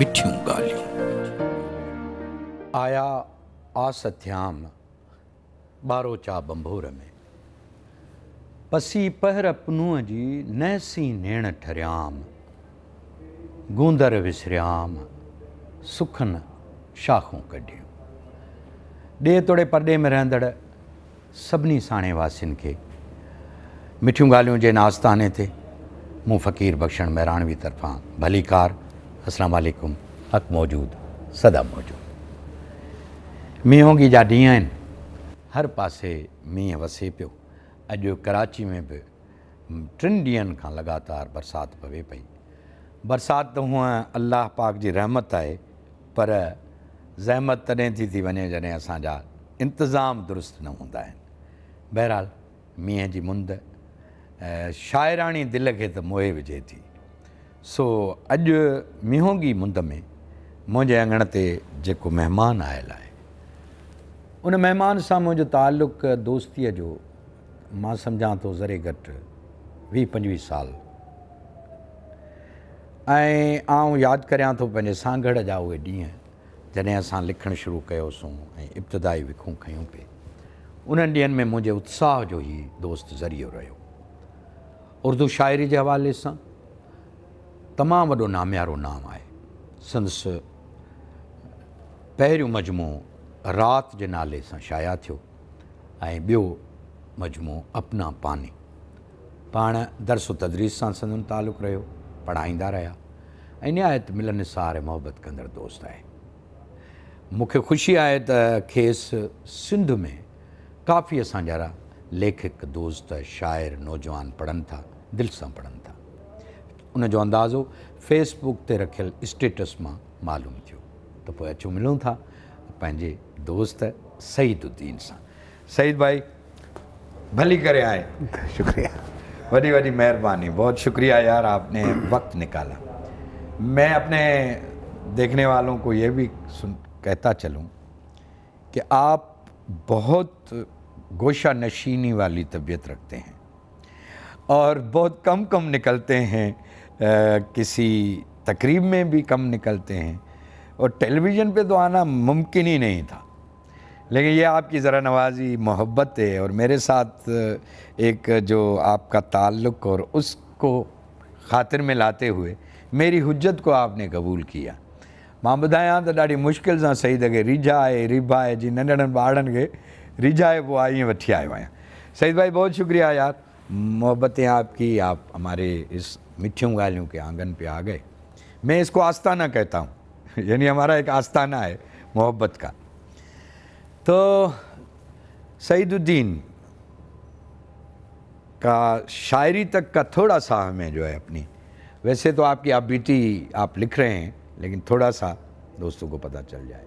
मिठियूं ॻाल्हियूं आया आसथ्याम बारोचा बंभोर में पसी पहर पनूअ जी नैसी नेण ठरियाम गूंदर विसरियाम सुखनि शाखूं कढियूं ॾे तोड़े परॾे में रहंदड़ सभिनी साणे वासियुनि खे मिठियूं ॻाल्हियूं जे नास्ताने ते मूं फ़क़ीर बख़्शण महराणवी तरफ़ां भलीकार वालेकुम हक मौजूद सदा मौजूद मींहं की जा ॾींहं हर पासे मीह वसे पो अज कराची में भी टिन डी का लगातार बरसात पवे पी बरसात तो हूअं अल्लाह पाक की रहमत है पर ज़हमत तॾहिं थी थी वे जैसे असाजा इंतजाम दुरुस्त न हूंदा बहरहाल मीह की मुंद शाइराणी दिल के तो मोहे विझे थी सो अॼु मिहोंगी मुंद में मुंहिंजे अङण ते जेको महिमान आयल आहे उन महिमान सां मुंहिंजो तालुक़ु दोस्तीअ जो मां सम्झा थो ज़रे घटि वीह पंजवीह साल ऐं आऊं यादि कयां थो पंहिंजे सांगड़ जा उहे ॾींहं जॾहिं असां लिखणु शुरू कयोसीं ऐं इब्तिदाई विखूं खयूं पिए उन्हनि ॾींहनि में मुंहिंजे उत्साह जो ई दोस्त ज़रियो रहियो उर्दू शाइरी जे हवाले सां तमामु वॾो नाम्यारो नाम आहे संदसि पहिरियों मज़मू राति जे नाले सां शाया थियो ऐं ॿियो मज़मू अपना पाने पाण दरसो तदरीस सां संदसि तालुक़ु रहियो पढ़ाईंदा रहिया ऐं निहायत मिलनिसार मोहबत कंदड़ दोस्त आहे मूंखे ख़ुशी आहे त खेसि सिंध में काफ़ी असांजा लेखक दोस्त शाइर नौजवान पढ़नि था दिलि सां पढ़नि था उनो अंदाज़ो फेसबुक से रखल स्टेटस में मालूम थो तो पोइ मिलूँ था पंहिंजे दोस्त सईदुद्दीन से सईद भाई भली करे आए शुक्रिया वही वही मेहरबानी बहुत शुक्रिया यार आपने वक्त निकाला मैं अपने देखने वालों को ये भी सुन कहता चलूँ कि आप बहुत गोशा नशीनी वाली तबीयत रखते हैं और बहुत कम कम निकलते हैं किसी तकरीब में भी कम निकलते हैं और टेलीविज़न पे तो आना मुमकिन ही नहीं था लेकिन ये आपकी ज़रा नवाजी मोहब्बत है और मेरे साथ एक जो आपका ताल्लुक़ और उसको ख़ातिर में लाते हुए मेरी हुज्जत को आपने क़बूल किया मां बुधा हाँ, तो ढी मुश्किल से सही है रिभा रिभाए जी बारन के रिझा है वो आई वी आयो आया सईद भाई बहुत शुक्रिया यार मोहब्बतें आपकी आप हमारे इस मिठ्यूँ गालियों के आंगन पे आ गए मैं इसको आस्ताना कहता हूँ यानी हमारा एक आस्ताना है मोहब्बत का तो सईदुद्दीन का शायरी तक का थोड़ा सा हमें जो है अपनी वैसे तो आपकी आप बीती आप लिख रहे हैं लेकिन थोड़ा सा दोस्तों को पता चल जाए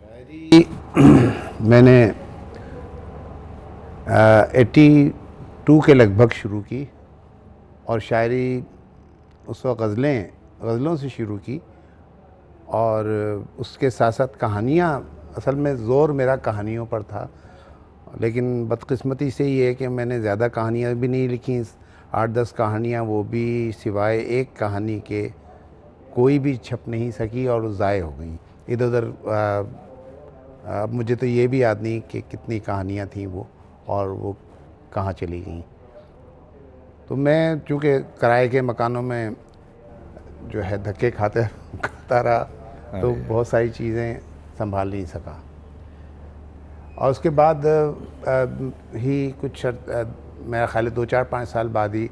शायरी मैंने एट्टी टू के लगभग शुरू की और शायरी उस वक्त गज़लें गज़लों से शुरू की और उसके साथ साथ कहानियाँ असल में ज़ोर मेरा कहानियों पर था लेकिन बदकस्मती से ये है कि मैंने ज़्यादा कहानियाँ भी नहीं लिखी आठ दस कहानियाँ वो भी सिवाय एक कहानी के कोई भी छप नहीं सकी और ज़ाय हो गई इधर उधर अब मुझे तो ये भी याद नहीं कि कितनी कहानियाँ थीं वो और वो कहाँ चली गई तो मैं चूँकि किराए के मकानों में जो है धक्के खाते खाता रहा तो बहुत सारी चीज़ें संभाल नहीं सका और उसके बाद ही कुछ मेरा ख्याल दो चार पाँच साल बाद ही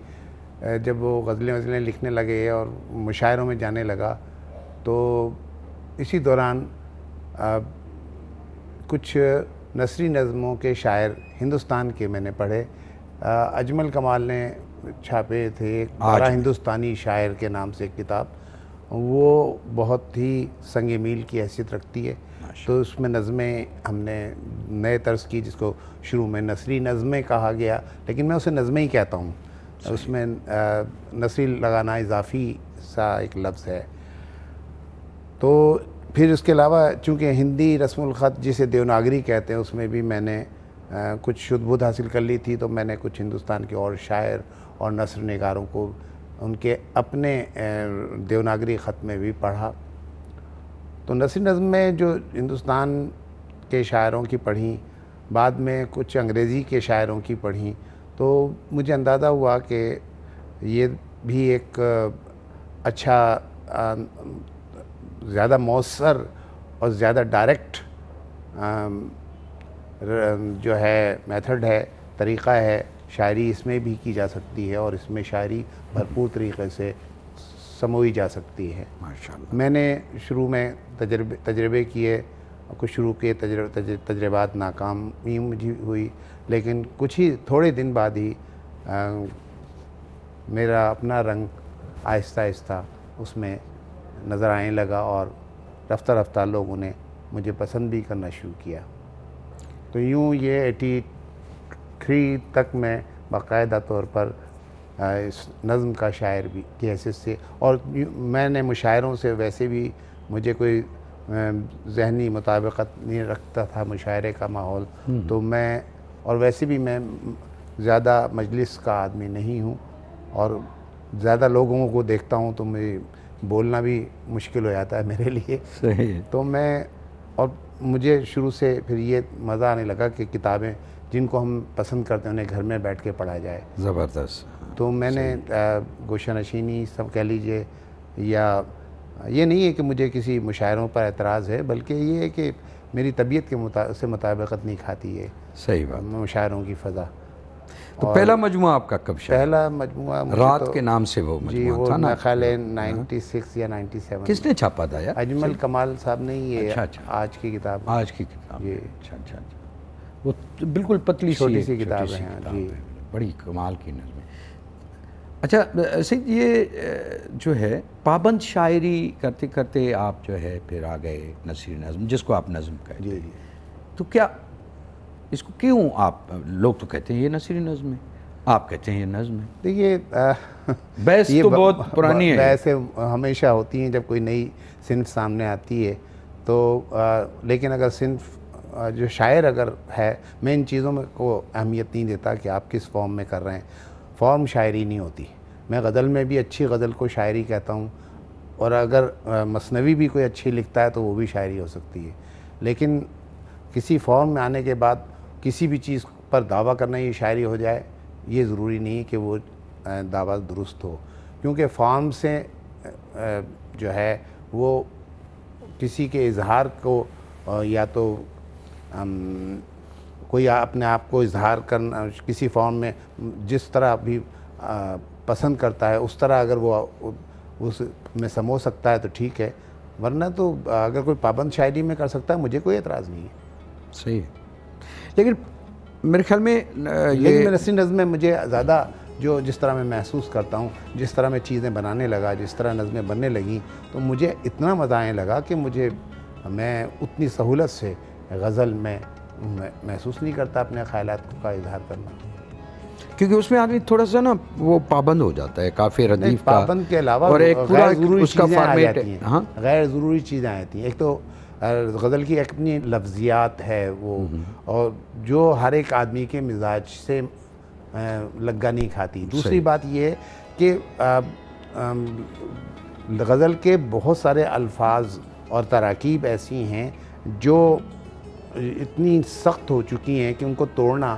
जब वो गज़लें वज़लें लिखने लगे और मुशायरों में जाने लगा तो इसी दौरान कुछ नसरी नज़मों के शायर हिंदुस्तान के मैंने पढ़े अजमल कमाल ने छापे थे बारह हिंदुस्तानी शायर के नाम से किताब वो बहुत ही संग मील की हैसियत रखती है तो उसमें नज़में हमने नए तर्ज की जिसको शुरू में नसरी नज़में कहा गया लेकिन मैं उसे नज़में ही कहता हूँ उसमें नसरी लगाना इजाफी सा एक लफ्ज़ है तो फिर उसके अलावा चूँकि हिंदी रस्म रस्मखत जिसे देवनागरी कहते हैं उसमें भी मैंने कुछ शुद्ध बुद्ध हासिल कर ली थी तो मैंने कुछ हिंदुस्तान के और शायर और नसर नगारों को उनके अपने देवनागरी ख़त में भी पढ़ा तो नसर नज़म में जो हिंदुस्तान के शायरों की पढ़ी बाद में कुछ अंग्रेज़ी के शायरों की पढ़ी तो मुझे अंदाज़ा हुआ कि ये भी एक अच्छा ज़्यादा मौसर और ज़्यादा डायरेक्ट जो है मेथड है तरीक़ा है शायरी इसमें भी की जा सकती है और इसमें शायरी भरपूर तरीके से समोई जा सकती है माशाल्लाह मैंने शुरू में तजर्बे तजर्बे किए कुछ शुरू के तज तजर्बात नाकामी मुझे हुई लेकिन कुछ ही थोड़े दिन बाद ही आ, मेरा अपना रंग आहिस्ता आहिस्ता उसमें नज़र आने लगा और रफ्तार रफ्तार लोगों ने मुझे पसंद भी करना शुरू किया तो यूँ ये एटी थ्री तक मैं बाकायदा तौर पर इस नज़म का शायर भी की हैसियत से और मैंने मुशायरों से वैसे भी मुझे कोई जहनी मुताबिकत नहीं रखता था मुशायरे का माहौल हम्म। तो मैं और वैसे भी मैं ज़्यादा मजलिस का आदमी नहीं हूँ और ज़्यादा लोगों को देखता हूँ तो मुझे बोलना भी मुश्किल हो जाता है मेरे लिए सही तो मैं और मुझे शुरू से फिर ये मज़ा आने लगा कि किताबें जिनको हम पसंद करते हैं उन्हें घर में बैठ के पढ़ाया जाए ज़बरदस्त तो मैंने गोशा नशीनी सब कह लीजिए या ये नहीं है कि मुझे किसी मुशायरों पर एतराज़ है बल्कि ये है कि मेरी तबीयत के मुता, से मुताबिकत नहीं खाती है सही बात मुशायरों की फ़ज़ा तो पहला मजमू आपका कब पहला मजमू रात तो, के नाम से वो जी वो था ना ख्याल हाँ। नाइन्टी सिक्स या नाइन्टी सेवन किसने छापा था यार अजमल कमाल साहब ने ये अच्छा, अच्छा। आज की किताब आज की किताब जी अच्छा अच्छा, अच्छा। वो बिल्कुल पतली छोटी सी किताब है जी बड़ी कमाल की नज़म अच्छा सिंह ये जो है पाबंद शायरी करते करते आप जो है फिर आ गए नसीर नज़म जिसको आप नज़म कहते हैं तो क्या इसको क्यों आप लोग तो कहते हैं ये नसीर नज़म है आप कहते हैं ये नज़म है देखिए बहस तो बहुत पुरानी है बहसें हमेशा होती हैं जब कोई नई सिंफ सामने आती है तो आ, लेकिन अगर सिंफ जो शायर अगर है मैं इन चीज़ों में को अहमियत नहीं देता कि आप किस फॉर्म में कर रहे हैं फॉर्म शायरी नहीं होती मैं गज़ल में भी अच्छी गज़ल को शायरी कहता हूँ और अगर मसनवी भी कोई अच्छी लिखता है तो वो भी शायरी हो सकती है लेकिन किसी फॉर्म में आने के बाद किसी भी चीज़ पर दावा करना ये शायरी हो जाए ये ज़रूरी नहीं कि वो दावा दुरुस्त हो क्योंकि फॉर्म से जो है वो किसी के इजहार को या तो कोई अपने आप को इजहार करना किसी फॉर्म में जिस तरह भी पसंद करता है उस तरह अगर वो उस में समो सकता है तो ठीक है वरना तो अगर कोई पाबंद शायरी में कर सकता है मुझे कोई एतराज़ नहीं है सही है लेकिन मेरे ख्याल में ये नसरी नज़म में मुझे ज़्यादा जो जिस तरह मैं महसूस करता हूँ जिस तरह मैं चीज़ें बनाने लगा जिस तरह नज़में बनने लगी तो मुझे इतना मज़ा आने लगा कि मुझे मैं उतनी सहूलत से गज़ल में महसूस नहीं करता अपने ख्याल का इजहार करना क्योंकि उसमें आदमी थोड़ा सा ना वो पाबंद हो जाता है काफ़ी रदीफ का पाबंद के अलावा और एक पूरा उसका फॉर्मेट हाँ गैर ज़रूरी चीज़ें आती हैं एक तो गज़ल की अपनी लफ्जियात है वो हम्म, हम्म। और जो हर एक आदमी के मिजाज से लग्गा नहीं खाती दूसरी बात ये कि गज़ल के बहुत सारे अल्फाज और तराकीब ऐसी हैं जो इतनी सख्त हो चुकी हैं कि उनको तोड़ना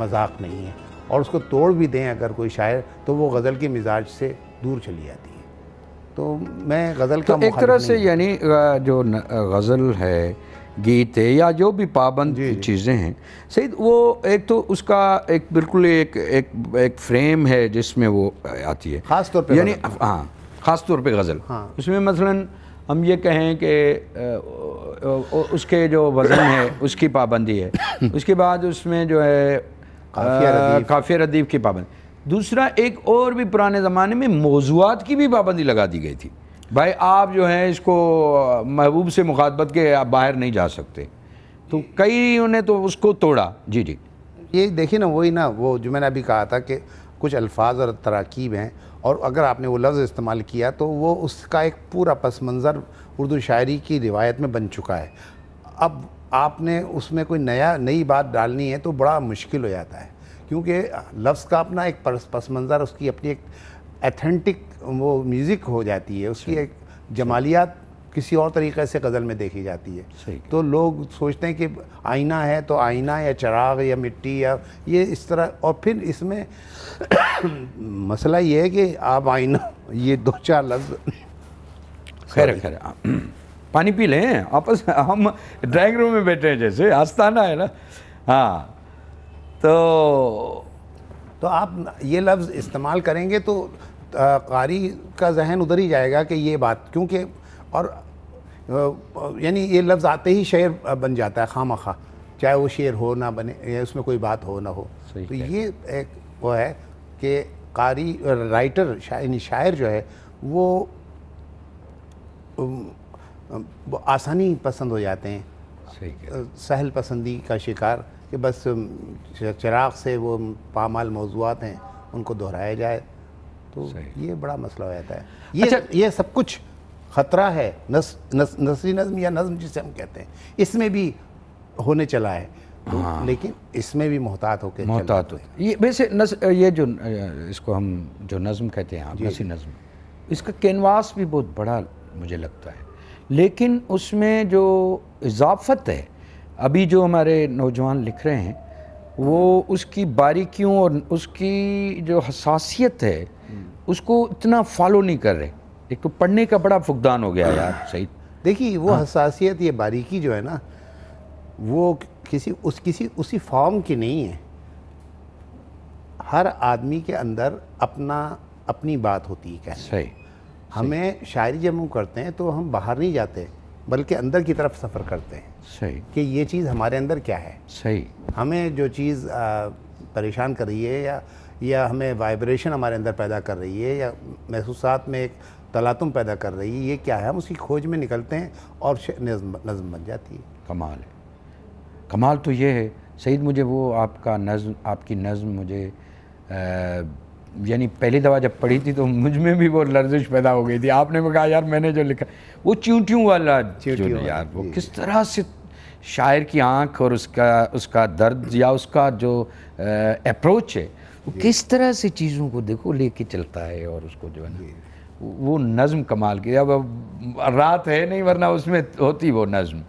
मजाक नहीं है और उसको तोड़ भी दें अगर कोई शायर तो वो गज़ल के मिजाज से दूर चली जाती है तो मैं गज़ल का तो एक तरह से यानी जो गज़ल है गीत है या जो भी पाबंद चीज़ें हैं सही वो एक तो उसका एक बिल्कुल एक एक एक फ्रेम है जिसमें वो आती है ख़ास तौर पे यानी हाँ ख़ास तौर पे गज़ल हाँ। उसमें मसलन हम ये कहें कि उसके जो वज़न है उसकी पाबंदी है उसके बाद उसमें जो है काफिया रदीब की पाबंदी दूसरा एक और भी पुराने ज़माने में मौजूद की भी पाबंदी लगा दी गई थी भाई आप जो है इसको महबूब से मुखातबत के आप बाहर नहीं जा सकते तो कई ने तो उसको तोड़ा जी जी ये देखिए ना वही ना वो जो मैंने अभी कहा था कि कुछ अल्फाज और तराकीब हैं और अगर आपने वो लफ्ज़ इस्तेमाल किया तो वो उसका एक पूरा पस मंज़र उर्दू शायरी की रिवायत में बन चुका है अब आपने उसमें कोई नया नई बात डालनी है तो बड़ा मुश्किल हो जाता है क्योंकि लफ्ज़ का अपना एक पस मंज़र उसकी अपनी एक एथेंटिक वो म्यूज़िक हो जाती है उसकी एक जमालियात किसी और तरीके से गज़ल में देखी जाती है तो लोग सोचते हैं कि आईना है तो आईना या चराग या मिट्टी या ये इस तरह और फिर इसमें मसला ये है कि आप आईना ये दो चार लफ्ज़ खैर खैर पानी पी लें आपस हम ड्राइंग रूम में बैठे हैं जैसे आस्थाना है ना हाँ तो तो आप ये लफ्ज़ इस्तेमाल करेंगे तो कारी का जहन उधर ही जाएगा कि ये बात क्योंकि और यानी ये लफ्ज़ आते ही शेर बन जाता है खाम खा चाहे वो शेर हो ना बने या उसमें कोई बात हो ना हो तो ये एक वो है कि कारी राइटर शायद शायर जो है वो आसानी पसंद हो जाते हैं सहल पसंदी का शिकार कि बस चिराग से वो पामाल मौजूद हैं उनको दोहराया जाए तो ये बड़ा मसला हो जाता है ये अच्छा, ये सब कुछ ख़तरा है नस, नस, नसरी नज़म या नज़म जिसे हम कहते हैं इसमें भी होने चला है तो हाँ। लेकिन इसमें भी मोहतात होकर मोहतात होते ये वैसे नस, ये जो इसको हम जो नज्म कहते हैं आप हाँ, नसरी नज़म इसका कैनवास भी बहुत बड़ा मुझे लगता है लेकिन उसमें जो इजाफत है अभी जो हमारे नौजवान लिख रहे हैं वो उसकी बारीकियों और उसकी जो हसासियत है उसको इतना फॉलो नहीं कर रहे एक तो पढ़ने का बड़ा फुकदान हो गया यार सही देखिए वो हाँ। हसासियत ये बारीकी जो है ना वो किसी उस किसी उसी फॉर्म की नहीं है हर आदमी के अंदर अपना अपनी बात होती है कैसे सही हमें शायरी जब हम करते हैं तो हम बाहर नहीं जाते बल्कि अंदर की तरफ सफ़र करते हैं सही कि ये चीज़ हमारे अंदर क्या है सही हमें जो चीज़ परेशान कर रही है या या हमें वाइब्रेशन हमारे अंदर पैदा कर रही है या महसूस में एक तलातुम पैदा कर रही है ये क्या है हम उसकी खोज में निकलते हैं और नज्म बन जाती है कमाल है कमाल तो ये है सईद मुझे वो आपका नज्म आपकी नज़म मुझे आ, यानी पहली दवा जब पढ़ी थी तो मुझ में भी वो लर्जिश पैदा हो गई थी आपने भी कहा यार मैंने जो लिखा वो च्यूट्यूँ वाला च्यूट्यू यार, यार वो किस तरह से शायर की आँख और उसका उसका दर्द या उसका जो अप्रोच है वो किस तरह से चीज़ों को देखो लेके चलता है और उसको जो है ना वो नज़म कमाल की अब रात है नहीं वरना उसमें होती वो नज़म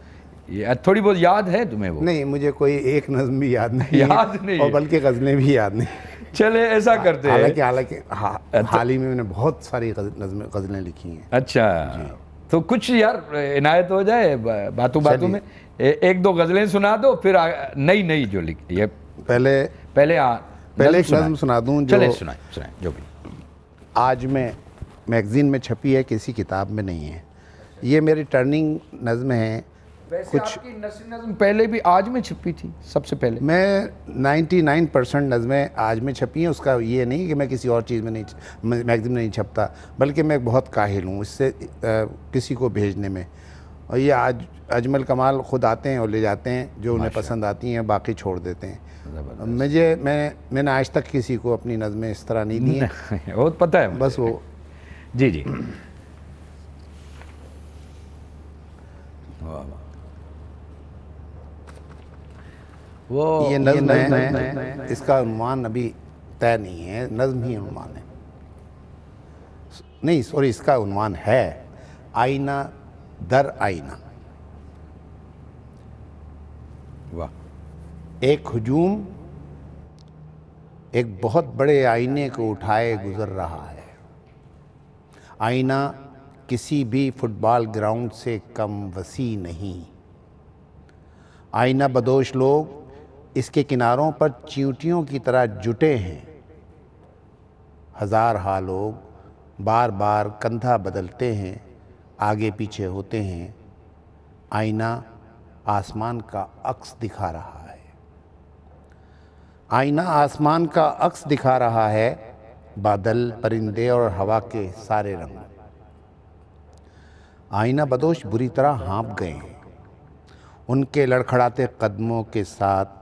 थोड़ी बहुत याद है तुम्हें वो नहीं मुझे कोई एक नज़म भी याद नहीं याद नहीं और बल्कि गज़लें भी याद नहीं चले ऐसा हाँ, करते हैं हालांकि हालांकि हाँ, तो- हाल ही में मैंने बहुत सारी गज़लें लिखी हैं अच्छा तो कुछ यार इनायत हो जाए बातों बातों में ए, एक दो गज़लें सुना दो फिर नई नई जो लिखती है पहले पहले आ, पहले सुना दूँ जो सुनाए सुनाए जो भी आज मैं मैगज़ीन में छपी है किसी किताब में नहीं है ये मेरी टर्निंग नज्म है कुछ आपकी नज्म पहले भी आज में छपी थी सबसे पहले मैं 99 परसेंट नज़में आज में छपी हैं उसका ये नहीं कि मैं किसी और चीज़ में नहीं मैगजीन में नहीं छपता बल्कि मैं बहुत काहिल हूँ इससे किसी को भेजने में और ये आज अजमल कमाल ख़ुद आते हैं और ले जाते हैं जो उन्हें पसंद आती हैं बाकी छोड़ देते हैं मुझे मैं मैंने आज तक किसी को अपनी नज़में इस तरह नहीं दी बहुत पता है बस वो जी जी वाह वो ये नज्म है, इसका अनुमान अभी तय नहीं है नज्म ही अनुमान है नहीं सॉरी इसका अनुमान है आईना दर आईना वाह एक हजूम एक बहुत बड़े आईने को उठाए गुजर रहा है आईना किसी भी फुटबॉल ग्राउंड से कम वसी नहीं आईना बदोश लोग इसके किनारों पर चींटियों की तरह जुटे हैं हजार हा लोग बार बार कंधा बदलते हैं आगे पीछे होते हैं आईना आसमान का अक्स दिखा रहा है आईना आसमान का अक्स दिखा रहा है बादल परिंदे और हवा के सारे रंग आईना बदोश बुरी तरह हाँप गए हैं उनके लड़खड़ाते कदमों के साथ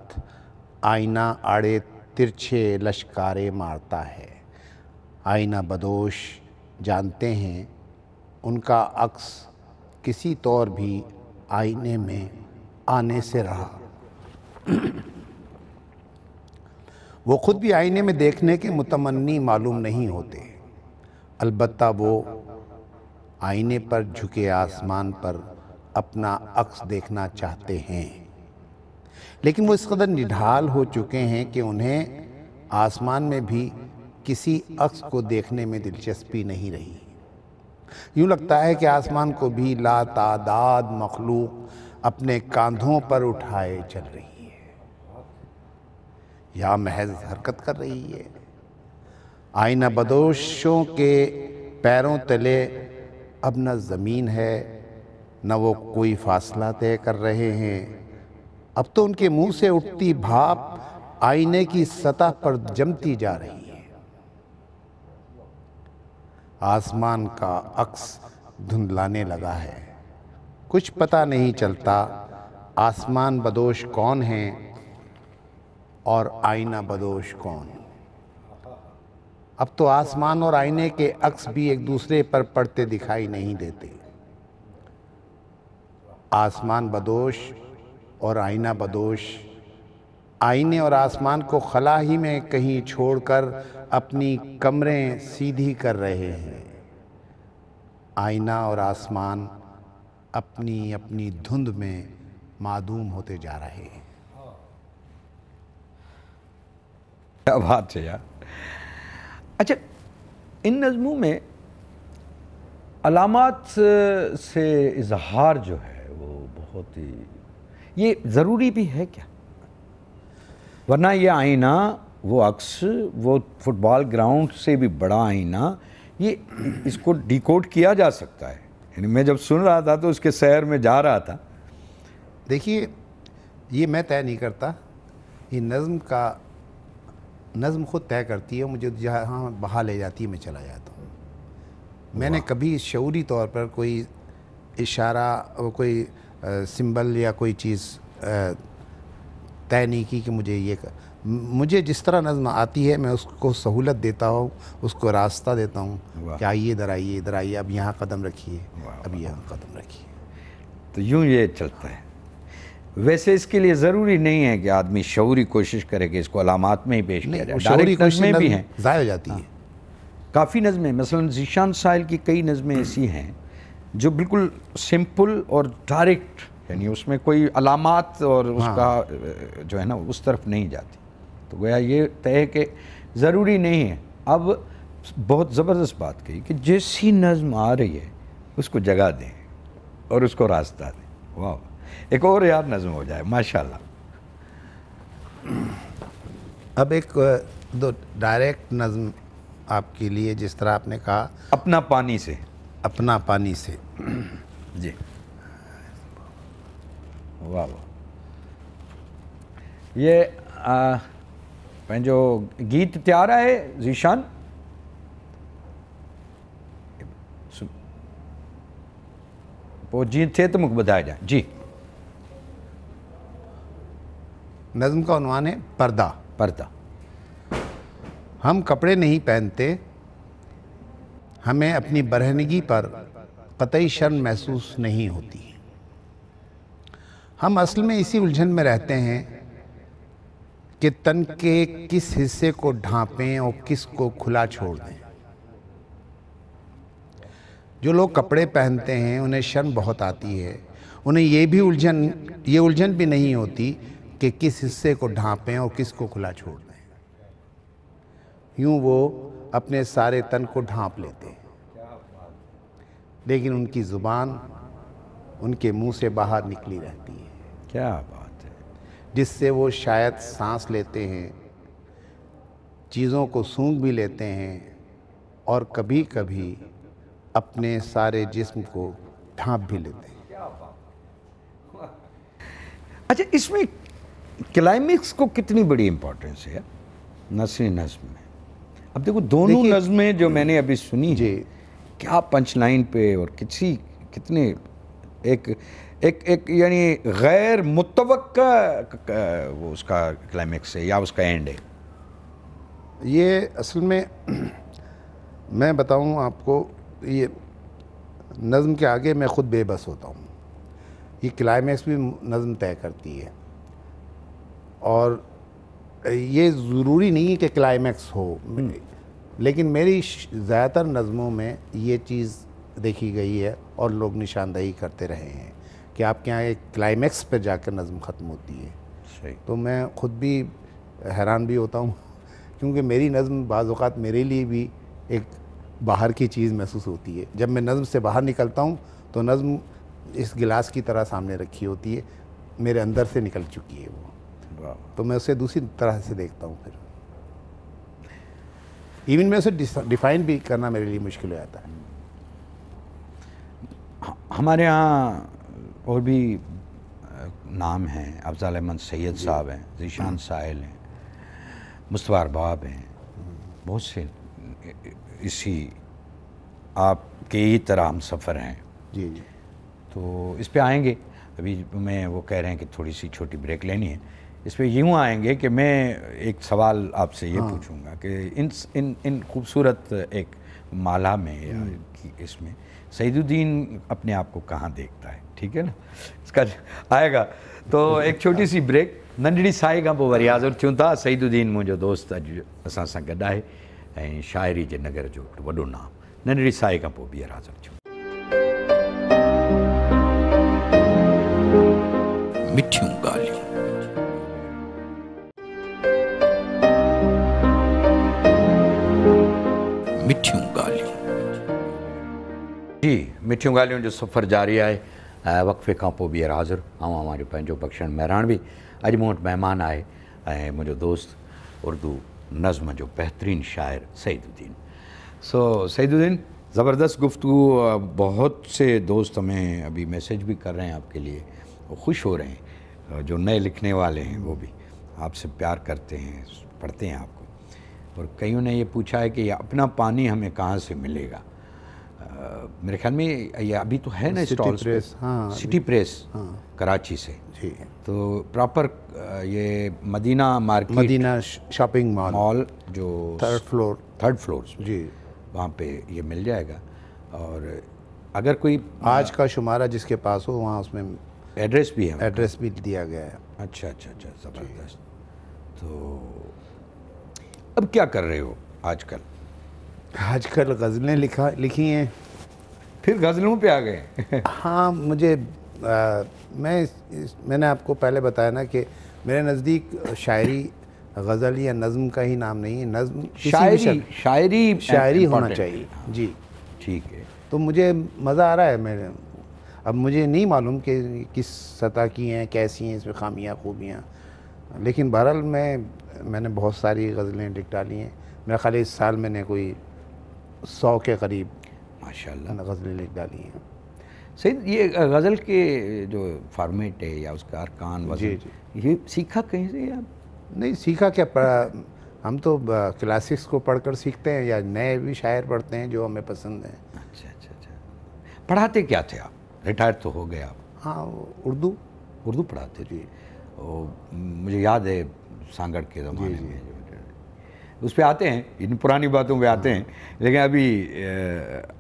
आईना आड़े तिरछे लश्कारे मारता है आईना बदोश जानते हैं उनका अक्स किसी तौर भी आईने में आने से रहा वो ख़ुद भी आईने में देखने के मुतमन्नी मालूम नहीं होते अलबत् वो आईने पर झुके आसमान पर अपना अक्स देखना चाहते हैं लेकिन वो इस कदर निढाल हो चुके हैं कि उन्हें आसमान में भी किसी अक्स को देखने में दिलचस्पी नहीं रही यूँ लगता है कि आसमान को भी ला तादाद मखलूक अपने कांधों पर उठाए चल रही है या महज हरकत कर रही है आईना बदोशों के पैरों तले अब न ज़मीन है न वो कोई फासला तय कर रहे हैं अब तो उनके मुंह से उठती भाप आईने की सतह पर जमती जा रही है आसमान का अक्स धुंधलाने लगा है कुछ पता नहीं चलता आसमान बदोश कौन है और आईना बदोश कौन अब तो आसमान और आईने के अक्स भी एक दूसरे पर पड़ते दिखाई नहीं देते आसमान बदोश और आईना बदोश आईने और आसमान को खला ही में कहीं छोड़कर अपनी कमरें सीधी कर रहे हैं आईना और आसमान अपनी अपनी धुंध में मादूम होते जा रहे हैं क्या बात है यार अच्छा इन नज़मों में अलामत से इजहार जो है वो बहुत ही ये ज़रूरी भी है क्या वरना ये आईना वो अक्स वो फुटबॉल ग्राउंड से भी बड़ा आईना ये इसको डिकोड किया जा सकता है यानी मैं जब सुन रहा था तो उसके शहर में जा रहा था देखिए ये मैं तय नहीं करता ये नज़म का नज़म खुद तय करती है मुझे जहाँ बहा ले जाती है मैं चला जाता हूँ मैंने कभी शौरी तौर पर कोई इशारा कोई सिंबल या कोई चीज़ तय नहीं की कि मुझे ये कर, मुझे जिस तरह नज़म आती है मैं उसको सहूलत देता हूँ उसको रास्ता देता हूँ कि आइए इधर आइए इधर आइए अब यहाँ कदम रखिए अब यहाँ कदम रखिए तो यूँ ये चलता है वैसे इसके लिए ज़रूरी नहीं है कि आदमी शौरी कोशिश करे कि इसको अलामत में ही पेश किया जाए भी हैं ज़ाय हो जाती हाँ। है काफ़ी नज़में मसलन जीशान साहिल की कई नज़में हम्म। ऐसी हैं जो बिल्कुल सिंपल और डायरेक्ट यानी उसमें कोई अलामत और हाँ। उसका हाँ। जो है ना उस तरफ नहीं जाती तो गया ये तय कि ज़रूरी नहीं है अब बहुत ज़बरदस्त बात कही कि जैसी नज़म आ रही है उसको जगह दें और उसको रास्ता दें वाह एक और यार नज़म हो जाए माशाल्लाह अब एक दो डायरेक्ट नज़म आपके लिए जिस तरह आपने कहा अपना पानी से अपना पानी से जी वाह वाह ये गीत तैयार है ज़ीशान पोइ जी थे तो मुझे जाए जी नज्म का उनवान है पर्दा पर्दा हम कपड़े नहीं पहनते हमें अपनी बरहनगी पर कतई शर्म महसूस नहीं होती हम असल में इसी उलझन में रहते हैं कि तन के किस हिस्से को ढांपें और किस को खुला छोड़ दें जो लोग कपड़े पहनते हैं उन्हें शर्म बहुत आती है उन्हें ये भी उलझन ये उलझन भी नहीं होती कि किस हिस्से को ढांपें और किस को खुला छोड़ दें यूँ वो अपने सारे तन को ढांप लेते हैं लेकिन उनकी ज़ुबान उनके मुंह से बाहर निकली रहती है क्या बात है जिससे वो शायद सांस लेते हैं चीज़ों को सूंघ भी लेते हैं और कभी कभी अपने सारे जिस्म को ढांप भी लेते हैं अच्छा इसमें क्लाइमेक्स को कितनी बड़ी इम्पोर्टेंस है नसरी नज़म में अब देखो दोनों नज़में जो मैंने अभी सुनी जी क्या पंच लाइन पे और किसी कितने एक एक एक यानी गैर मुतव वो उसका क्लाइमेक्स है या उसका एंड है ये असल में मैं बताऊं आपको ये नज़म के आगे मैं ख़ुद बेबस होता हूँ ये क्लाइमेक्स भी नज़म तय करती है और ये ज़रूरी नहीं है कि क्लाइमैक्स हो हम्म। लेकिन मेरी ज़्यादातर नज़मों में ये चीज़ देखी गई है और लोग निशानदही करते रहे हैं कि आपके यहाँ एक क्लाइमैक्स पर जाकर नज़म ख़त्म होती है तो मैं ख़ुद भी हैरान भी होता हूँ क्योंकि मेरी नज़म बाज़ात मेरे लिए भी एक बाहर की चीज़ महसूस होती है जब मैं नज़म से बाहर निकलता हूँ तो नज़म इस गिलास की तरह सामने रखी होती है मेरे अंदर से निकल चुकी है वो तो मैं उसे दूसरी तरह से देखता हूँ फिर इवन मैं उसे डिफाइन भी करना मेरे लिए मुश्किल हो जाता है हमारे यहाँ और भी नाम हैं अफजाल अहमद सैयद साहब हैं जीशान साहिल हैं मुस्तफ़ा अरबाब हैं बहुत से इसी आपके ही तरह हम सफ़र हैं जी जी तो इस पे आएंगे अभी मैं वो कह रहे हैं कि थोड़ी सी छोटी ब्रेक लेनी है इस पर यूँ आएंगे कि मैं एक सवाल आपसे ये हाँ। पूछूंगा कि इन इन इन खूबसूरत एक माला में हम्म। इसमें सईदुद्दीन अपने आप को कहाँ देखता है ठीक है ना इसका आएगा तो एक छोटी सी ब्रेक नंढड़ी साई का पोइ वरी हाज़िर था सईदुद्दीन मुझे दोस्त अज असा सा गड है शायरी के नगर जो वो नाम नंढड़ी साई का बीहर हाज़िर थियूं मिठियूं गाल मिठियूं ॻाल्हियूं जी मिठियूं ॻाल्हियुनि जो सफ़र जारी आए वक्फे का खां पोइ हाज़िर आउं आवां जो पंहिंजो बख़्शण महिराण बि अॼु मूं दोस्त उर्दू नज़म जो बेहतरीन शायर सईदुद्दीन सो सईदुद्दीन ज़बरदस्त गुफ्तु बहुत से दोस्त हमें अभी मैसेज भी कर रहे हैं आपके लिए खुश हो रहे हैं जो नए लिखने वाले हैं वो भी आपसे प्यार करते हैं पढ़ते हैं आप और कईयों ने ये पूछा है कि ये अपना पानी हमें कहाँ से मिलेगा मेरे ख्याल में ये अभी तो है ना स्टॉल प्रेस हाँ सिटी प्रेस हाँ कराची से जी तो प्रॉपर ये Madina market Madina shopping mall mall जो थर्ड फ्लोर थर्ड फ्लोर जी वहाँ पे ये मिल जाएगा और अगर कोई आज का शुमारा जिसके पास हो वहाँ उसमें एड्रेस भी है एड्रेस भी दिया गया है अच्छा अच्छा अच्छा ज़बरदस्त तो अब क्या कर रहे हो आजकल आजकल गज़लें लिखा लिखी हैं फिर गज़लों पे आ गए हाँ मुझे आ, मैं इस, इस, मैंने आपको पहले बताया ना कि मेरे नज़दीक शायरी गज़ल या नज़म का ही नाम नहीं है नज़म शायरी शायरी शायरी होना चाहिए जी ठीक है तो मुझे मज़ा आ रहा है मेरे अब मुझे नहीं मालूम कि किस सतह की हैं कैसी हैं इसमें खामियाँ खूबियाँ लेकिन बहरहाल मैं मैंने बहुत सारी गज़लें लिख डाली हैं मेरा ख्याल इस साल मैंने कोई सौ के करीब माशा गज़लें लिख डाली हैं सही ये गज़ल के जो फार्मेट है या उसका अरकान जी जी ये सीखा कहीं से आप नहीं सीखा क्या पढ़ा हम तो क्लासिक्स को पढ़कर सीखते हैं या नए भी शायर पढ़ते हैं जो हमें पसंद हैं अच्छा अच्छा अच्छा पढ़ाते क्या थे आप रिटायर तो हो गए आप हाँ उर्दू उर्दू पढ़ाते थे मुझे याद है सांगड़ के ज़माने में उस पर आते हैं इन पुरानी बातों पे आते हैं लेकिन अभी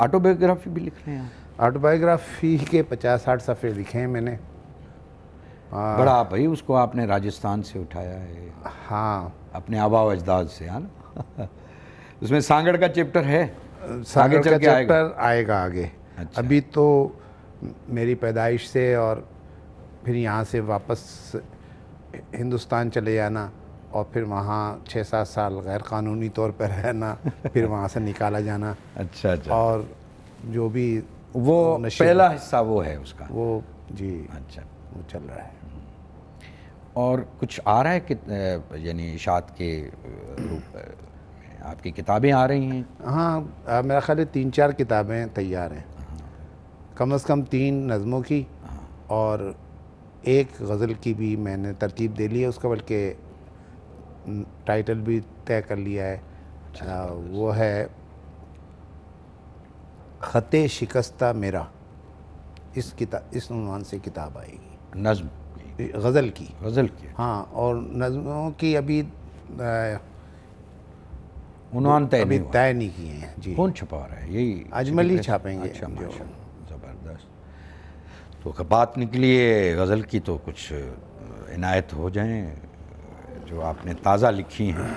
ऑटोबायोग्राफी भी लिख रहे हैं ऑटोबायोग्राफी के पचास साठ सफ़े लिखे हैं मैंने आ, बड़ा भाई उसको आपने राजस्थान से उठाया है हाँ अपने आबा अजदाद से है हाँ ना उसमें सांगड़ का चैप्टर है सांगड़ का चैप्टर आएगा, आएगा आगे अच्छा। अभी तो मेरी पैदाइश से और फिर यहाँ से वापस हिंदुस्तान चले जाना और फिर वहाँ छः सात साल गैर कानूनी तौर पर रहना फिर वहाँ से निकाला जाना अच्छा अच्छा और जो भी वो पहला हिस्सा वो है उसका वो जी अच्छा वो चल रहा है और कुछ आ रहा है कि यानी इशात के रूप आपकी किताबें आ रही हैं हाँ मेरा ख्याल है तीन चार किताबें तैयार हैं हाँ। कम अज़ कम तीन नज़मों की हाँ। और एक गज़ल की भी मैंने तरतीब दे ली है उसका बल्कि टाइटल भी तय कर लिया है अच्छा। आ, वो है ख़त शिकस्ता मेरा इस किताब इस नुमान से किताब आएगी नज्म गज़ल की गज़ल की हाँ और नज़मों की अभी उन्होंने तय तय नहीं किए हैं जी कौन छपा रहा है यही अजमल ही छापेंगे अच्छा, तो बात निकली है गज़ल की तो कुछ इनायत हो जाए जो आपने ताज़ा लिखी हैं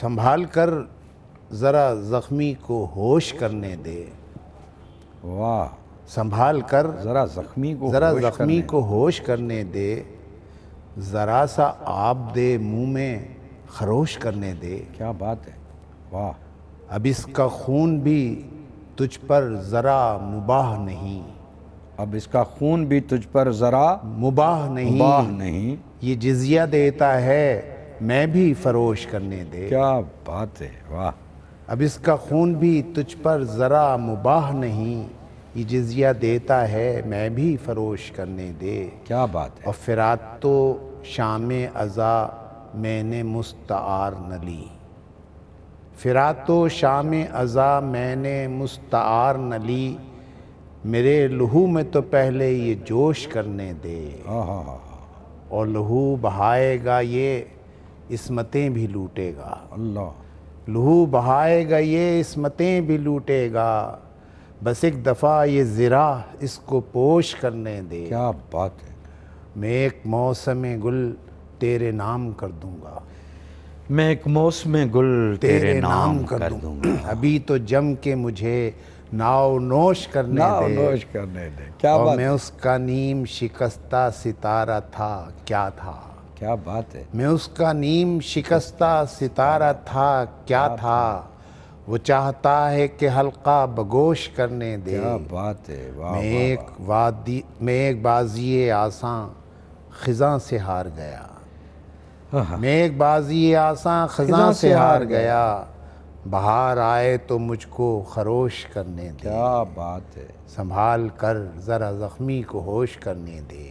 संभाल कर ज़रा ज़ख्मी को होश करने दे वाह संभाल कर ज़रा ज़ख्मी को ज़रा ज़ख्मी को होश करने दे ज़रा सा आप दे मुँह में खरोश करने दे क्या बात है वाह अब इसका खून भी तुझ पर ज़रा मुबाह नहीं अब इसका खून भी तुझ पर ज़रा मुबाह नहीं मुबाह नहीं ये जजिया देता है मैं भी फरोश करने दे क्या बात है वाह अब इसका खून भी तुझ पर ज़रा मुबाह नहीं ये जजिया देता है मैं भी फरोश करने दे क्या बात है और फिरात तो शाम अज़ा मैंने मुस्तार न ली फिरा तो शाम अज़ा मैंने मुस्तार न ली मेरे लहू में तो पहले ये जोश करने दे हाँ, हाँ, हाँ, और लहू बहाएगा ये इसमतें भी लूटेगा अल्लाह लहू बहाएगा ये इसमतें भी लूटेगा बस एक दफ़ा ये ज़रा इसको पोश करने दे क्या बात है मैं एक मौसम गुल तेरे नाम कर दूँगा मैं एक मौसम गुल तेरे, तेरे नाम, नाम कर, कर दूंगा अभी तो जम के मुझे नाव नोश करने नाव दे नोश करने दे क्या और बात मैं उसका नीम शिकस्ता सितारा था क्या था क्या बात है मैं उसका नीम शिकस्ता सितारा था क्या था वो चाहता है कि हल्का बगोश करने दे क्या बात है वाह मैं एक वादी मैं एक बाजी आसान खिजा से हार गया हाँ। मेघ बाजी आसा खजा से हार गया बाहर आए तो मुझको खरोश करने दे क्या बात है संभाल कर ज़रा ज़ख्मी को होश करने दे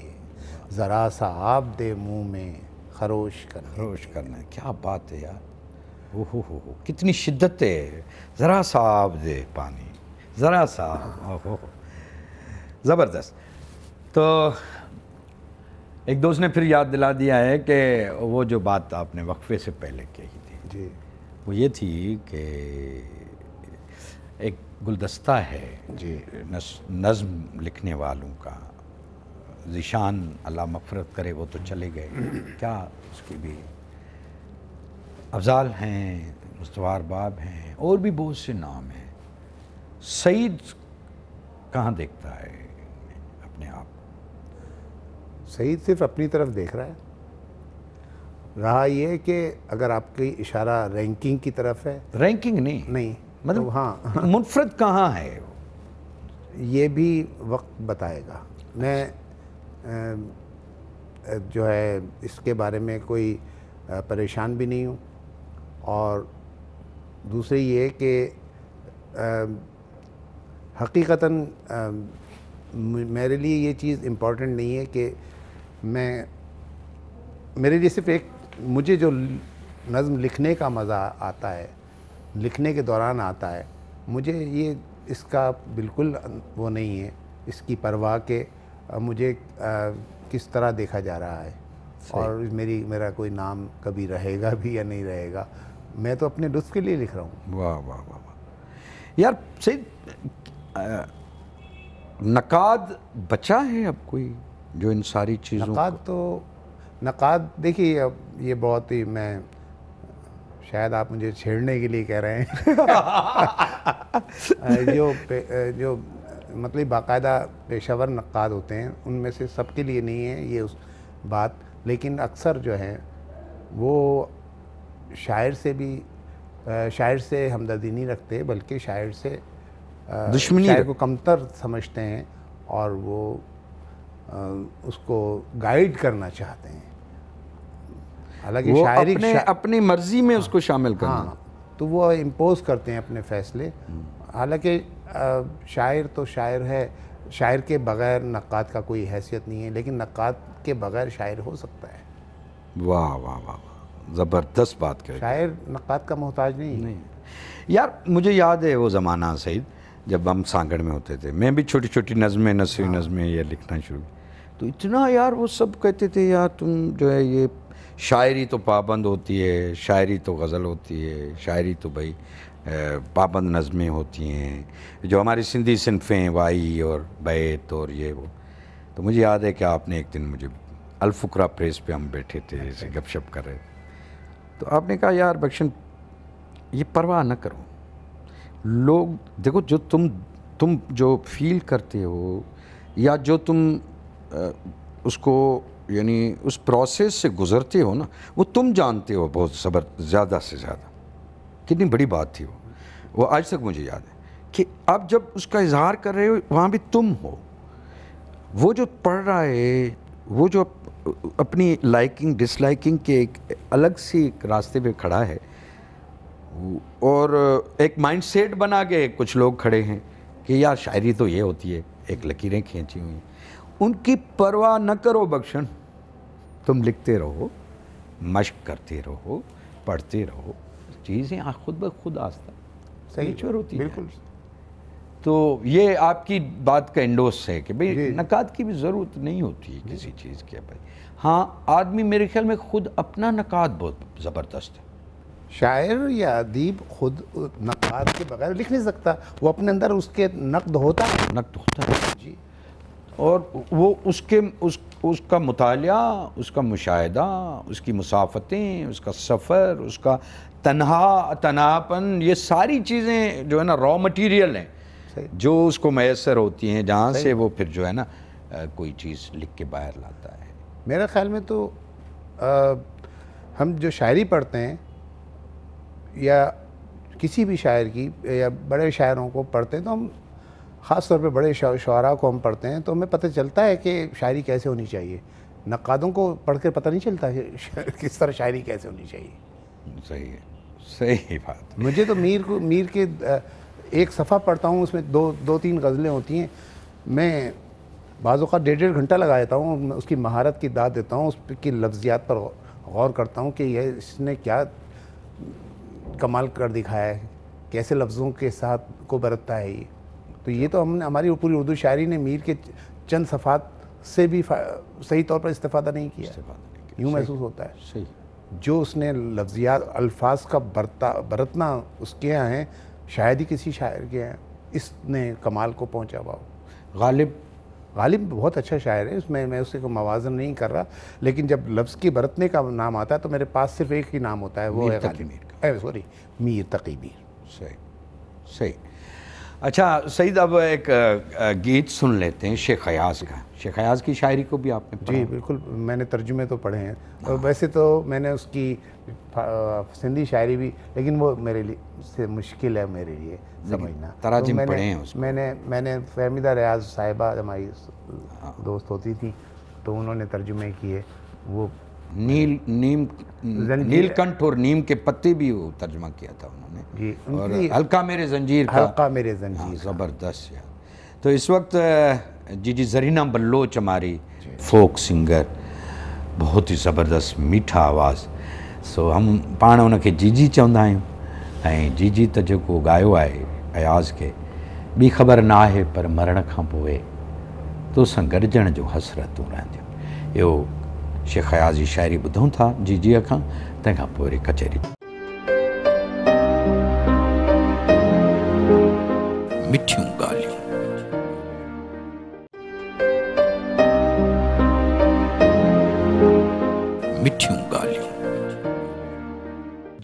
ज़रा सा आप दे मुंह में खरोश कर खरोश करना क्या बात है यार ओहो हो हो कितनी शिद्दत है ज़रा सा आप दे पानी ज़रा सा ओहो ज़बरदस्त तो एक दोस्त ने फिर याद दिला दिया है कि वो जो बात आपने वक्फे से पहले कही थी जी वो ये थी कि एक गुलदस्ता है जी नज़म लिखने वालों का जिशान अल्लाह मफरत करे वो तो चले गए क्या उसकी भी अफजाल हैं मुस्तवार बाब हैं और भी बहुत से नाम हैं सईद कहाँ देखता है सही सिर्फ अपनी तरफ देख रहा है रहा ये कि अगर आपकी इशारा रैंकिंग की तरफ है रैंकिंग नहीं नहीं मतलब तो हाँ मुनफरद कहाँ है ये भी वक्त बताएगा मैं जो है इसके बारे में कोई परेशान भी नहीं हूँ और दूसरी ये कि हकीकता मेरे लिए ये चीज़ इम्पोर्टेंट नहीं है कि मैं मेरे लिए सिर्फ एक मुझे जो नज़म लिखने का मज़ा आता है लिखने के दौरान आता है मुझे ये इसका बिल्कुल वो नहीं है इसकी परवाह के मुझे आ, किस तरह देखा जा रहा है और मेरी मेरा कोई नाम कभी रहेगा भी या नहीं रहेगा मैं तो अपने लुत्फ के लिए लिख रहा हूँ वाह वाह वाह वाह यार सही नकाद बचा है अब कोई जो इन सारी चीज़ों नक़ाद तो नक़ाद देखिए अब ये बहुत ही मैं शायद आप मुझे छेड़ने के लिए कह रहे हैं जो जो मतलब बाकायदा पेशावर नक़ाद होते हैं उनमें से सबके लिए नहीं है ये उस बात लेकिन अक्सर जो है वो शायर से भी शायर से हमदर्दी नहीं रखते बल्कि शायर से दुश्मनी शायर को कमतर समझते हैं और वो उसको गाइड करना चाहते हैं हालांकि शायरी अपने, शा... अपनी मर्जी में हाँ, उसको शामिल करना हाँ, तो वो इम्पोज करते हैं अपने फैसले हम्म। हालांकि शायर तो शायर है शायर के बगैर नक़ात का कोई हैसियत नहीं है लेकिन नक़ात के बगैर शायर हो सकता है वाह वाह वाह ज़बरदस्त बात कर शायर नक़ात का मोहताज नहीं है यार मुझे याद है वो ज़माना सही जब हम सांगड़ में होते थे मैं भी छोटी छोटी नज़में नसरी हाँ। नज़में यह लिखना शुरू तो इतना यार वो सब कहते थे यार तुम जो है ये शायरी तो पाबंद होती है शायरी तो गज़ल होती है शायरी तो भाई पाबंद नज़में होती हैं जो हमारी सिंधी सिनफें वाई और बैत और ये वो तो मुझे याद है कि आपने एक दिन मुझे अलफुकरा प्रेस पे हम बैठे थे जैसे अच्छा। गपशप कर रहे थे तो आपने कहा यार बख्शन ये परवाह न करो लोग देखो जो तुम तुम जो फील करते हो या जो तुम उसको यानी उस प्रोसेस से गुजरते हो ना वो तुम जानते हो बहुत सबर ज़्यादा से ज़्यादा कितनी बड़ी बात थी वो वो आज तक मुझे याद है कि अब जब उसका इजहार कर रहे हो वहाँ भी तुम हो वो जो पढ़ रहा है वो जो अपनी लाइकिंग डिसलाइकिंग के एक अलग सी एक रास्ते पे खड़ा है और एक माइंडसेट बना के कुछ लोग खड़े हैं कि यार शायरी तो ये होती है एक लकीरें खींची हुई उनकी परवाह न करो बख्शन तुम लिखते रहो मश्क करते रहो पढ़ते रहो चीज़ें खुद ब खुद आस्था सही चोर होती बिल्कुल तो ये आपकी बात का इंडोस है कि भाई नकाद की भी ज़रूरत नहीं होती है किसी चीज़ के भाई हाँ आदमी मेरे ख्याल में खुद अपना नकाद बहुत ज़बरदस्त है शायर या अदीब खुद नकाद के बगैर लिख नहीं सकता वो अपने अंदर उसके नकद होता है नकद होता है जी और वो उसके उस उसका मताल उसका मुशाह उसकी मुसाफतें उसका सफ़र उसका तनहा तनापन ये सारी चीज़ें जो है ना रॉ मटेरियल हैं जो उसको मैसर होती हैं जहाँ से वो फिर जो है ना कोई चीज़ लिख के बाहर लाता है मेरे ख्याल में तो आ, हम जो शायरी पढ़ते हैं या किसी भी शायर की या बड़े शायरों को पढ़ते हैं तो हम ख़ास तौर पे बड़े शुरा को हम पढ़ते हैं तो हमें पता चलता है कि शायरी कैसे होनी चाहिए नक़ादों को पढ़ कर पता नहीं चलता कि किस तरह शायरी कैसे होनी चाहिए सही है सही बात मुझे तो मीर को मीर के एक सफ़ा पढ़ता हूँ उसमें दो दो तीन गज़लें होती हैं मैं बाज़ अवत डेढ़ डेढ़ घंटा लगा देता हूँ उसकी महारत की दाद देता हूँ उसकी लफ्ज़ियात पर गौर करता हूँ कि यह इसने क्या कमाल कर दिखाया है कैसे लफ्ज़ों के साथ को बरतता है ये तो ये तो हमने हमारी पूरी उर्दू शायरी ने मीर के चंद सफ़ात से भी सही तौर पर इस्ता तो नहीं किया तो यूँ महसूस होता है सही जो उसने लफ्जियात अल्फाज का बरता बरतना उसके यहाँ हैं शायद ही किसी शायर के हैं इसने कमाल को पहुँचा हुआ गालिब गालिब बहुत अच्छा शायर है उसमें मैं उसे कोई मवाजन नहीं कर रहा लेकिन जब लफ्ज़ की बरतने का नाम आता है तो मेरे पास सिर्फ एक ही नाम होता है वो है गालिब मीर सॉरी मीर तकी मीर सही सही अच्छा सईद अब एक गीत सुन लेते हैं शेख हयाज का शेख हयाज की शायरी को भी आपने जी बिल्कुल मैंने तर्जुमे तो पढ़े हैं और वैसे तो मैंने उसकी सिंधी शायरी भी लेकिन वो मेरे लिए से मुश्किल है मेरे लिए समझना तो मैंने, पढ़े हैं उसको। मैंने मैंने फहमिदा रियाज साहिबा हमारी हाँ। दोस्त होती थी तो उन्होंने तर्जुमे किए वो नील नीम नीलकंठ और नीम के पत्ते भी वो तर्जमा किया था उन्होंने और हल्का मेरे जंजीर हल्का मेरे जंजीर हाँ, ज़बरदस्त तो इस वक्त जी जी जरीना बल्लोच हमारी फोक सिंगर बहुत ही ज़बरदस्त मीठा आवाज़ सो हम उन जी जी चवंदा आहियूं जी जीजी त जेको ॻायो अयाज़ के बी ख़बर ना है पर मरण का तो तोसां जो हसरतूं रहंदियूं इहो शेख हया जी शाइरी ॿुधूं था जीजीअ खां तंहिंखां पोइ कचहरी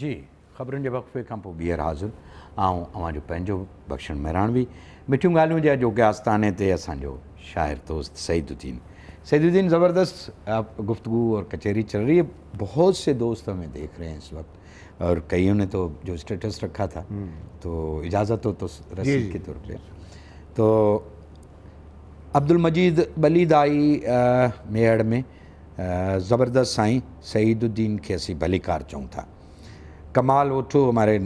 जी खबर के वक़्फ़े खां पोइ ॿीहर हाज़िर ऐं अव्हां जो पंहिंजो बख़्शण महिराणवी मिठियूं आस्थाने ते असांजो दोस्त सईदुद्दीन सैदुद्दीन ज़बरदस्त आप गुफ्तु और कचहरी चल रही है बहुत से दोस्त हमें देख रहे हैं इस वक्त और कईयों ने तो जो स्टेटस रखा था हम्म। तो इजाज़त हो तो रसीद के तौर पर तो अब्दुल मजीद बलीद आई मेड़ में ज़बरदस्त साईं सईदुद्दीन के भली भलीकार चौं था कमाल उठो तो हमारे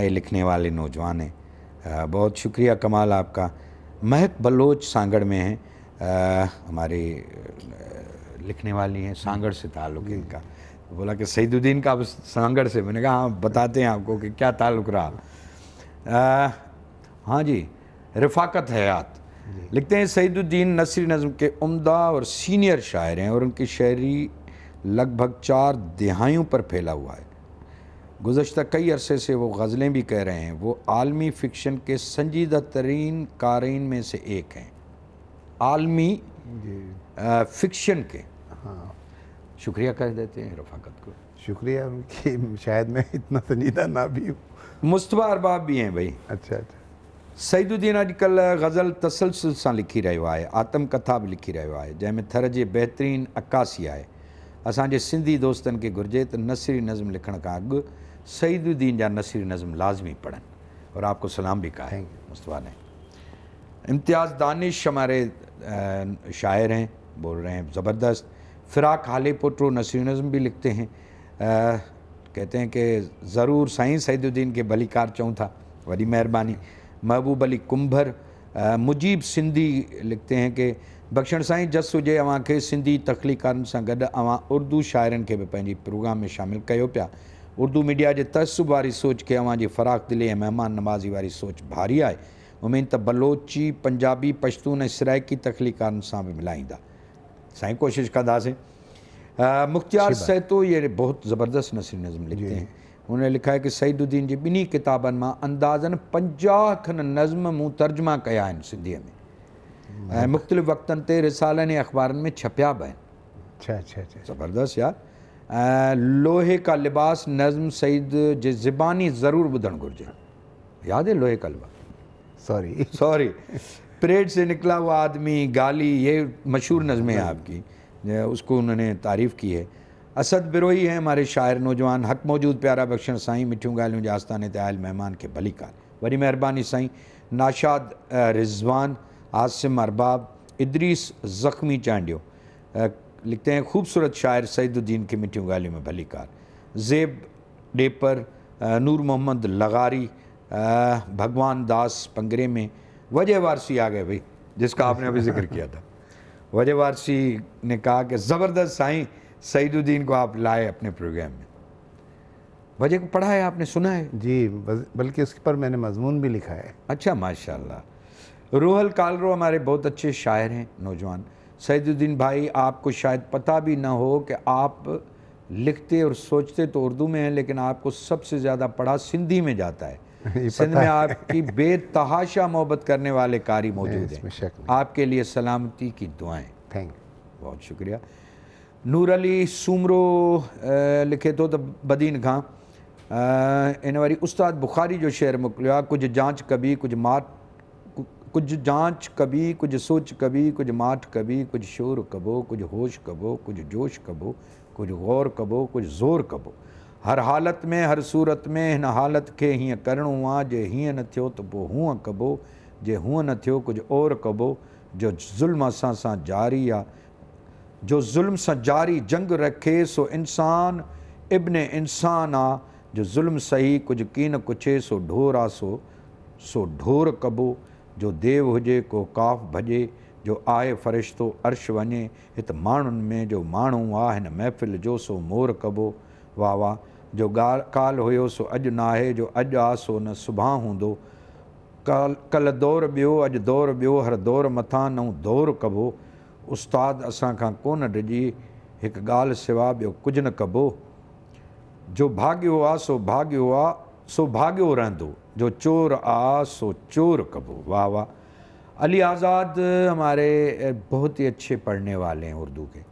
नए लिखने वाले नौजवान हैं बहुत शुक्रिया कमाल आपका महक बलोच सांगड़ में हैं हमारी लिखने वाली हैं सांगड़ से ताल्लुक इनका तो बोला कि सईदुद्दीन का अब सांगड़ से मैंने कहा हाँ बताते हैं आपको कि क्या ताल्लुक रहा आ, हाँ जी रफाकत हयात लिखते हैं सईदुद्दीन नसरी नज़म के उम्दा और सीनियर शायर हैं और उनकी शायरी लगभग चार दहाइयों पर फैला हुआ है गुज्त कई अरसे से वो गज़लें भी कह रहे हैं वो आलमी फ़िक्शन के संजीदा तरीन कारीन में से एक हैं आलमी फिक्शन के हाँ शुक्रिया कर देते हैं रफाकत को शुक्रिया कि शायद मैं इतना संजीदा ना भी हूँ मुस्तफ़ा अरबाब भी हैं भाई अच्छा अच्छा सईदुद्दीन अजकल गज़ल तसलसल से लिखी रो है आतम कथा भी लिखी रो है जैमें थर के बेहतरीन अक्सी है असाजे सिंधी दोस्त के घुर्ज तो नसरी नज़म लिखण का अग सईदुद्दीन जहाँ नसरी नज़म लाज़मी पढ़न और आपको सलाम भी कहा मुस्तफ़ा ने इम्तियाज़ दानिश हमारे એ શાયર હે બોલ રહે હે જબરદસ્ત ફરાક હાલે પોટરો નસિરુનઝમ ભી લખતે હે કહેતે હે કે જરૂર સાઈ સૈદુદીન કે ભલીકાર ચૌં થા બડી મેરબાની મહબૂબ અલી કુંભર મુજીબ સિન્ધી લખતે હે કે બક્ષણ સાઈ જસ હોજે ઓવા કે સિન્ધી તખલીકાન સા ગડ ઓવા ઉર્દુ શાયરન કે પે પે પ્રોગ્રામ મે શામિલ કયો પ્યા ઉર્દુ મીડિયા જે તસબુ વારી સોચ કે ઓવા જે ફરાક દિલ એ મહેમાન નમાઝી વારી સોચ ભારી આય उमेन त बलोची पंजाबी पश्तून ऐं सराइकी तखलीक़ान सां बि मिलाईंदा साईं कोशिशि कंदासीं मुख़्तियार सैतो ये बहुत ज़बरदस्त नसरी नज़म लिखते हैं उन्होंने लिखा है कि सईदुद्दीन जी बिन्हीं किताबनि में अंदाजन पंजाह खन नज़म मु तर्जमा कया सिंधी में ऐं मुख़्तलिफ़ रिसाल अखबार में छपया बन ज़बरदस्त यार लोहे का लिबास नज़म सईद जे जरूर बुधन ॿुधणु याद है लोहे का लिबास सॉरी सॉरी परेड से निकला हुआ आदमी गाली ये मशहूर नज़में हैं आपकी उसको उन्होंने तारीफ़ की है असद बिरोही हैं हमारे शायर नौजवान हक मौजूद प्यारा बख्शन साईं मिठू गालियों जास्तान ते मेहमान के खे भली कार वरी मेहरबानी साईं नाशाद रिजवान आसिम अरबाब इद्रीस ज़ख़्मी चांडियो लिखते हैं खूबसूरत शायर सईदुद्दीन की मिठियूं गालियों में भली कार ज़ेब डेपर नूर मोहम्मद लगारी भगवान दास पंगरे में वजह वारसी आ गए भाई जिसका आपने अभी जिक्र किया था वजह वारसी ने कहा कि ज़बरदस्त साईं सईदुद्दीन को आप लाए अपने प्रोग्राम में वजह को पढ़ा है आपने सुना है जी बल्कि उसके पर मैंने मजमून भी लिखा है अच्छा माशाल्लाह रूहल कालरो हमारे बहुत अच्छे शायर हैं नौजवान सईदुद्दीन भाई आपको शायद पता भी ना हो कि आप लिखते और सोचते तो उर्दू में हैं लेकिन आपको सबसे ज़्यादा पढ़ा सिंधी में जाता है सिंध में आपकी बेतहाशा मोहब्बत करने वाले कारी मौजूद हैं आपके लिए सलामती की दुआएं थैंक बहुत शुक्रिया नूर अली सूमरो लिखे तो बदीन खां इन वारी उस्ताद बुखारी जो शेर मोकिलियो कुछ जांच कभी कुछ माठ कुछ जांच कभी कुछ सोच कभी कुछ माठ कभी कुछ शोर कबो कुछ होश कबो कुछ जोश कबो कुछ गौर कबो कुछ ज़ोर कबो हर हालत में हर सूरत में इन हालत के हीअं करिणो आहे जे हीअं न थो त पोइ कबो जे हूअं न थियो कुझु और कबो जो ज़ुल्म असा सां जारी आ जो ज़ुल्म से जारी जंग रखे सो इंसान इब्न इंसान आ जो ज़ुल्म सही कुछ कीन कुछे सो ढोर आ सो सो ढोर कबो जो देव हुजे को काफ़ भॼे जो आए फ़रिश्तो अर्श वञे हिते माण्हुनि में जो माण्हू आहे महफ़िल जो सो मोर कबो वाह वाह जो गाल काल हुयो सो ना है जो अज आ सो न सुबह हों कल कल दौर बो अज दौर बो हर दौर मथा नओं दौर कबो उस्ताद असांखां को डिॼी एक गाल सिवा बो कुछ न कबो जो भाग्यो आ सो भाग्यो आ सो भाग्यो रो जो चोर आ सो चोर कबो वाह वाह अली आज़ाद हमारे बहुत ही अच्छे पढ़ने वाले हैं उर्दू के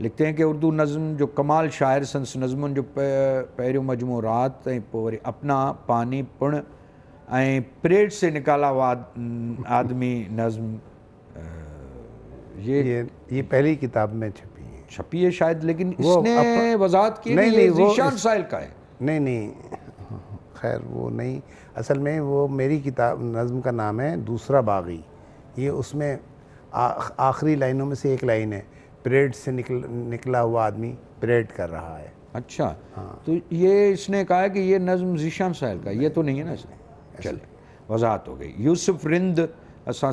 लिखते हैं कि उर्दू नज़म जो कमाल शायर संस नज़म जो पहिरियों मजमू रात वरी अपना पानी पुण प्रेट से निकाला हुआ आदमी नज़म ये ये, ये पहली किताब में छपी है छपी है शायद लेकिन इसने वजात की नहीं नहीं वो इस... साहिल का है नहीं नहीं खैर वो नहीं असल में वो मेरी किताब नज़म का नाम है दूसरा बागी ये उसमें आखिरी लाइनों में से एक लाइन है परेड से निकल निकला हुआ आदमी परेड कर रहा है अच्छा हाँ तो ये इसने कहा है कि ये नज़म जीशान साहिल का ये तो नहीं है ना इसने चल वजाहत हो गई यूसुफ रिंद असां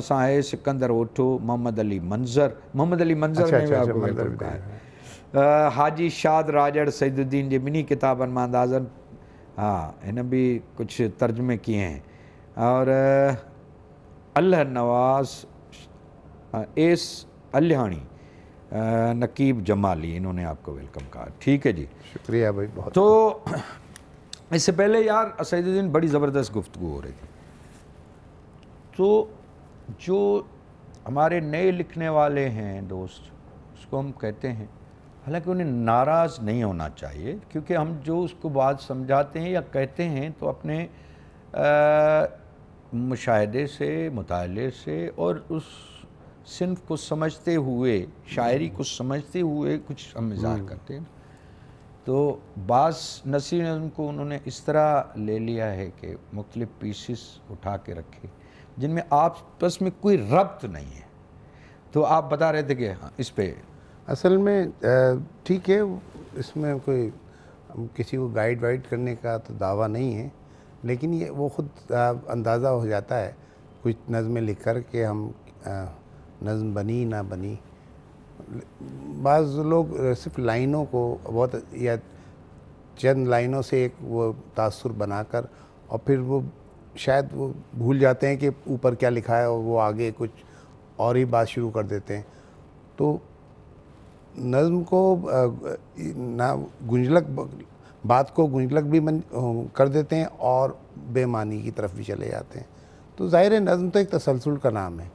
सिकंदर ओठो मोहम्मद अली मंज़र मोहम्मद अली मंज़र अच्छा, अच्छा, अच्छा, हाजी शाद राजड़ सईदुद्दीन जी मिनी किताबन में अंदाज़न हाँ इन भी कुछ तर्जमे किए हैं और अल्लाह नवाज़ एस अल्हाणी नकीब जमाली इन्होंने आपको वेलकम कहा ठीक है जी शुक्रिया भाई बहुत तो इससे पहले यार असदुद्दीन बड़ी ज़बरदस्त गुफ्तु हो रही थी तो जो हमारे नए लिखने वाले हैं दोस्त उसको हम कहते हैं हालांकि उन्हें नाराज़ नहीं होना चाहिए क्योंकि हम जो उसको बात समझाते हैं या कहते हैं तो अपने मुशाहे से मुताले से और उस सिंफ को समझते हुए शायरी हम्म। को समझते हुए कुछ हम इजहार हम्म। करते हैं तो बास नसी नज़म को उन्होंने इस तरह ले लिया है कि मुख्तलिफ़ पीसिस उठा के रखे जिनमें आपस में कोई रब्त नहीं है तो आप बता रहे थे कि हाँ इस पर असल में ठीक है इसमें कोई किसी को गाइड वाइड करने का तो दावा नहीं है लेकिन ये वो ख़ुद अंदाज़ा हो जाता है कुछ नज़में लिख कर के हम आ, नज़म बनी ना बनी बाज़ लोग सिर्फ लाइनों को बहुत या चंद लाइनों से एक वो तासुर बनाकर और फिर वो शायद वो भूल जाते हैं कि ऊपर क्या लिखा है और वो आगे कुछ और ही बात शुरू कर देते हैं तो नज़म को ना गुंजलक बात को गुंजलक भी मन कर देते हैं और बेमानी की तरफ भी चले जाते हैं तो ज़ाहिर नज़म तो एक तसलसल का नाम है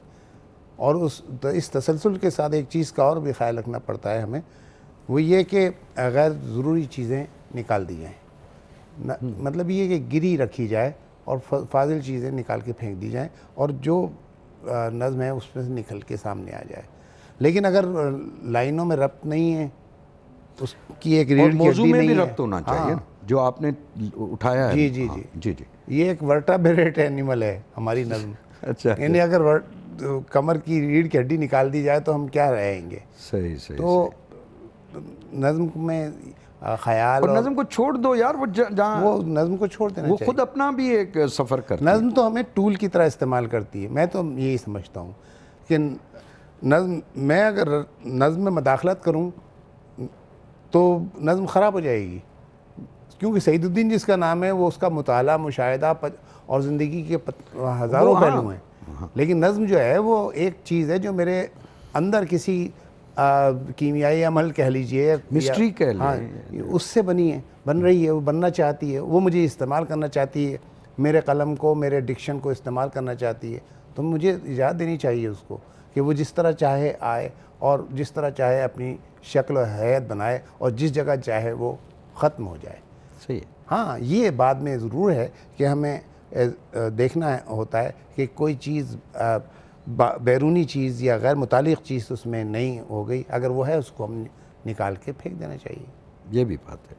और उस इस तसलसल के साथ एक चीज़ का और भी ख्याल रखना पड़ता है हमें वो ये कि गैर ज़रूरी चीज़ें निकाल दी जाएँ हम्म। मतलब ये कि गिरी रखी जाए और फाजिल चीज़ें निकाल के फेंक दी जाएँ और जो नज़म है उसमें से निकल के सामने आ जाए लेकिन अगर लाइनों में रब्त नहीं है उसकी एक रीढ़ मौजू में भी रब्त होना हाँ। चाहिए हाँ। जो आपने उठाया है जी जी हाँ, जी जी जी ये एक बेरेट एनिमल है हमारी नज्म अच्छा यानी अच्छा। अगर कमर की रीढ़ की हड्डी निकाल दी जाए तो हम क्या रहेंगे सही सही तो सही। नज्म में ख्याल और नज्म को छोड़ दो यार वो जहाँ वो नज्म को छोड़ देना वो खुद अपना भी एक सफ़र कर नज्म तो हमें टूल की तरह इस्तेमाल करती है मैं तो यही समझता हूँ कि नज्म मैं अगर नज्म में मदाखलत करूँ तो नज्म ख़राब हो जाएगी क्योंकि सईदुद्दीन जिसका नाम है वो उसका मुताला मुशाह और ज़िंदगी के हज़ारों हाँ, पहलू हैं हाँ। लेकिन नज़म जो है वो एक चीज़ है जो मेरे अंदर किसी कीमियाई अमल कह लीजिए मिस्ट्री कह हाँ, लीजिए हाँ, उससे बनी है बन रही है वो बनना चाहती है वो मुझे इस्तेमाल करना चाहती है मेरे कलम को मेरे डिक्शन को इस्तेमाल करना चाहती है तो मुझे इजाज़त देनी चाहिए उसको कि वो जिस तरह चाहे आए और जिस तरह चाहे अपनी शक्ल और हैत बनाए और जिस जगह चाहे वो ख़त्म हो जाए सही है हाँ ये बाद में ज़रूर है कि हमें देखना होता है कि कोई चीज़ बैरूनी चीज़ या गैर मुतल चीज़ उसमें नहीं हो गई अगर वो है उसको हम निकाल के फेंक देना चाहिए ये भी बात है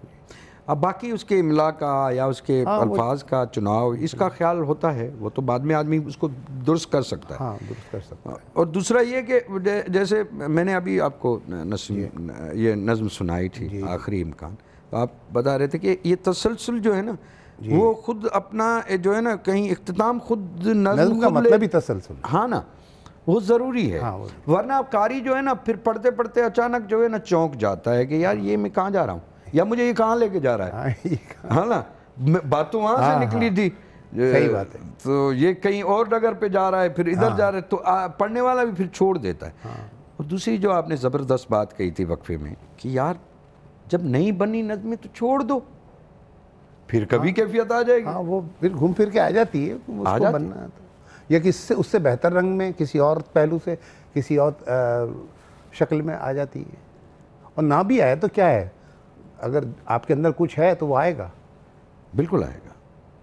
अब बाकी उसके इमला का या उसके हाँ, अल्फाज का चुनाव इसका ख्याल होता है वो तो बाद में आदमी उसको दुरुस्त कर सकता है हाँ, दुरुस्त कर सकता है और दूसरा ये कि जैसे मैंने अभी आपको नस्म ये नज़म सुनाई थी आखिरी इमकान तो आप बता रहे थे कि ये तसलसल जो है ना वो खुद अपना जो है ना कहीं इख्ताम खुद नज्म का मतलब ही तसलसल हाँ ना वो ज़रूरी है हाँ, वरना आप कारी जो है ना फिर पढ़ते पढ़ते अचानक जो है ना चौंक जाता है कि यार ये मैं कहाँ जा रहा हूँ या मुझे ये कहाँ लेके जा रहा है हाँ, हाँ ना बातों तो वहाँ से हाँ, हाँ। निकली थी सही बात है तो ये कहीं और डगर पे जा रहा है फिर इधर हाँ। जा रहा है तो आ, पढ़ने वाला भी फिर छोड़ देता है हाँ। और दूसरी जो आपने ज़बरदस्त बात कही थी वक्फे में कि यार जब नहीं बनी नज़में तो छोड़ दो फिर कभी हाँ, कैफियत आ जाएगी हाँ वो फिर घूम फिर के आ जाती है उसको आ जाती बनना तो या किससे उससे बेहतर रंग में किसी और पहलू से किसी और शक्ल में आ जाती है और ना भी आए तो क्या है अगर आपके अंदर कुछ है तो वो आएगा बिल्कुल आएगा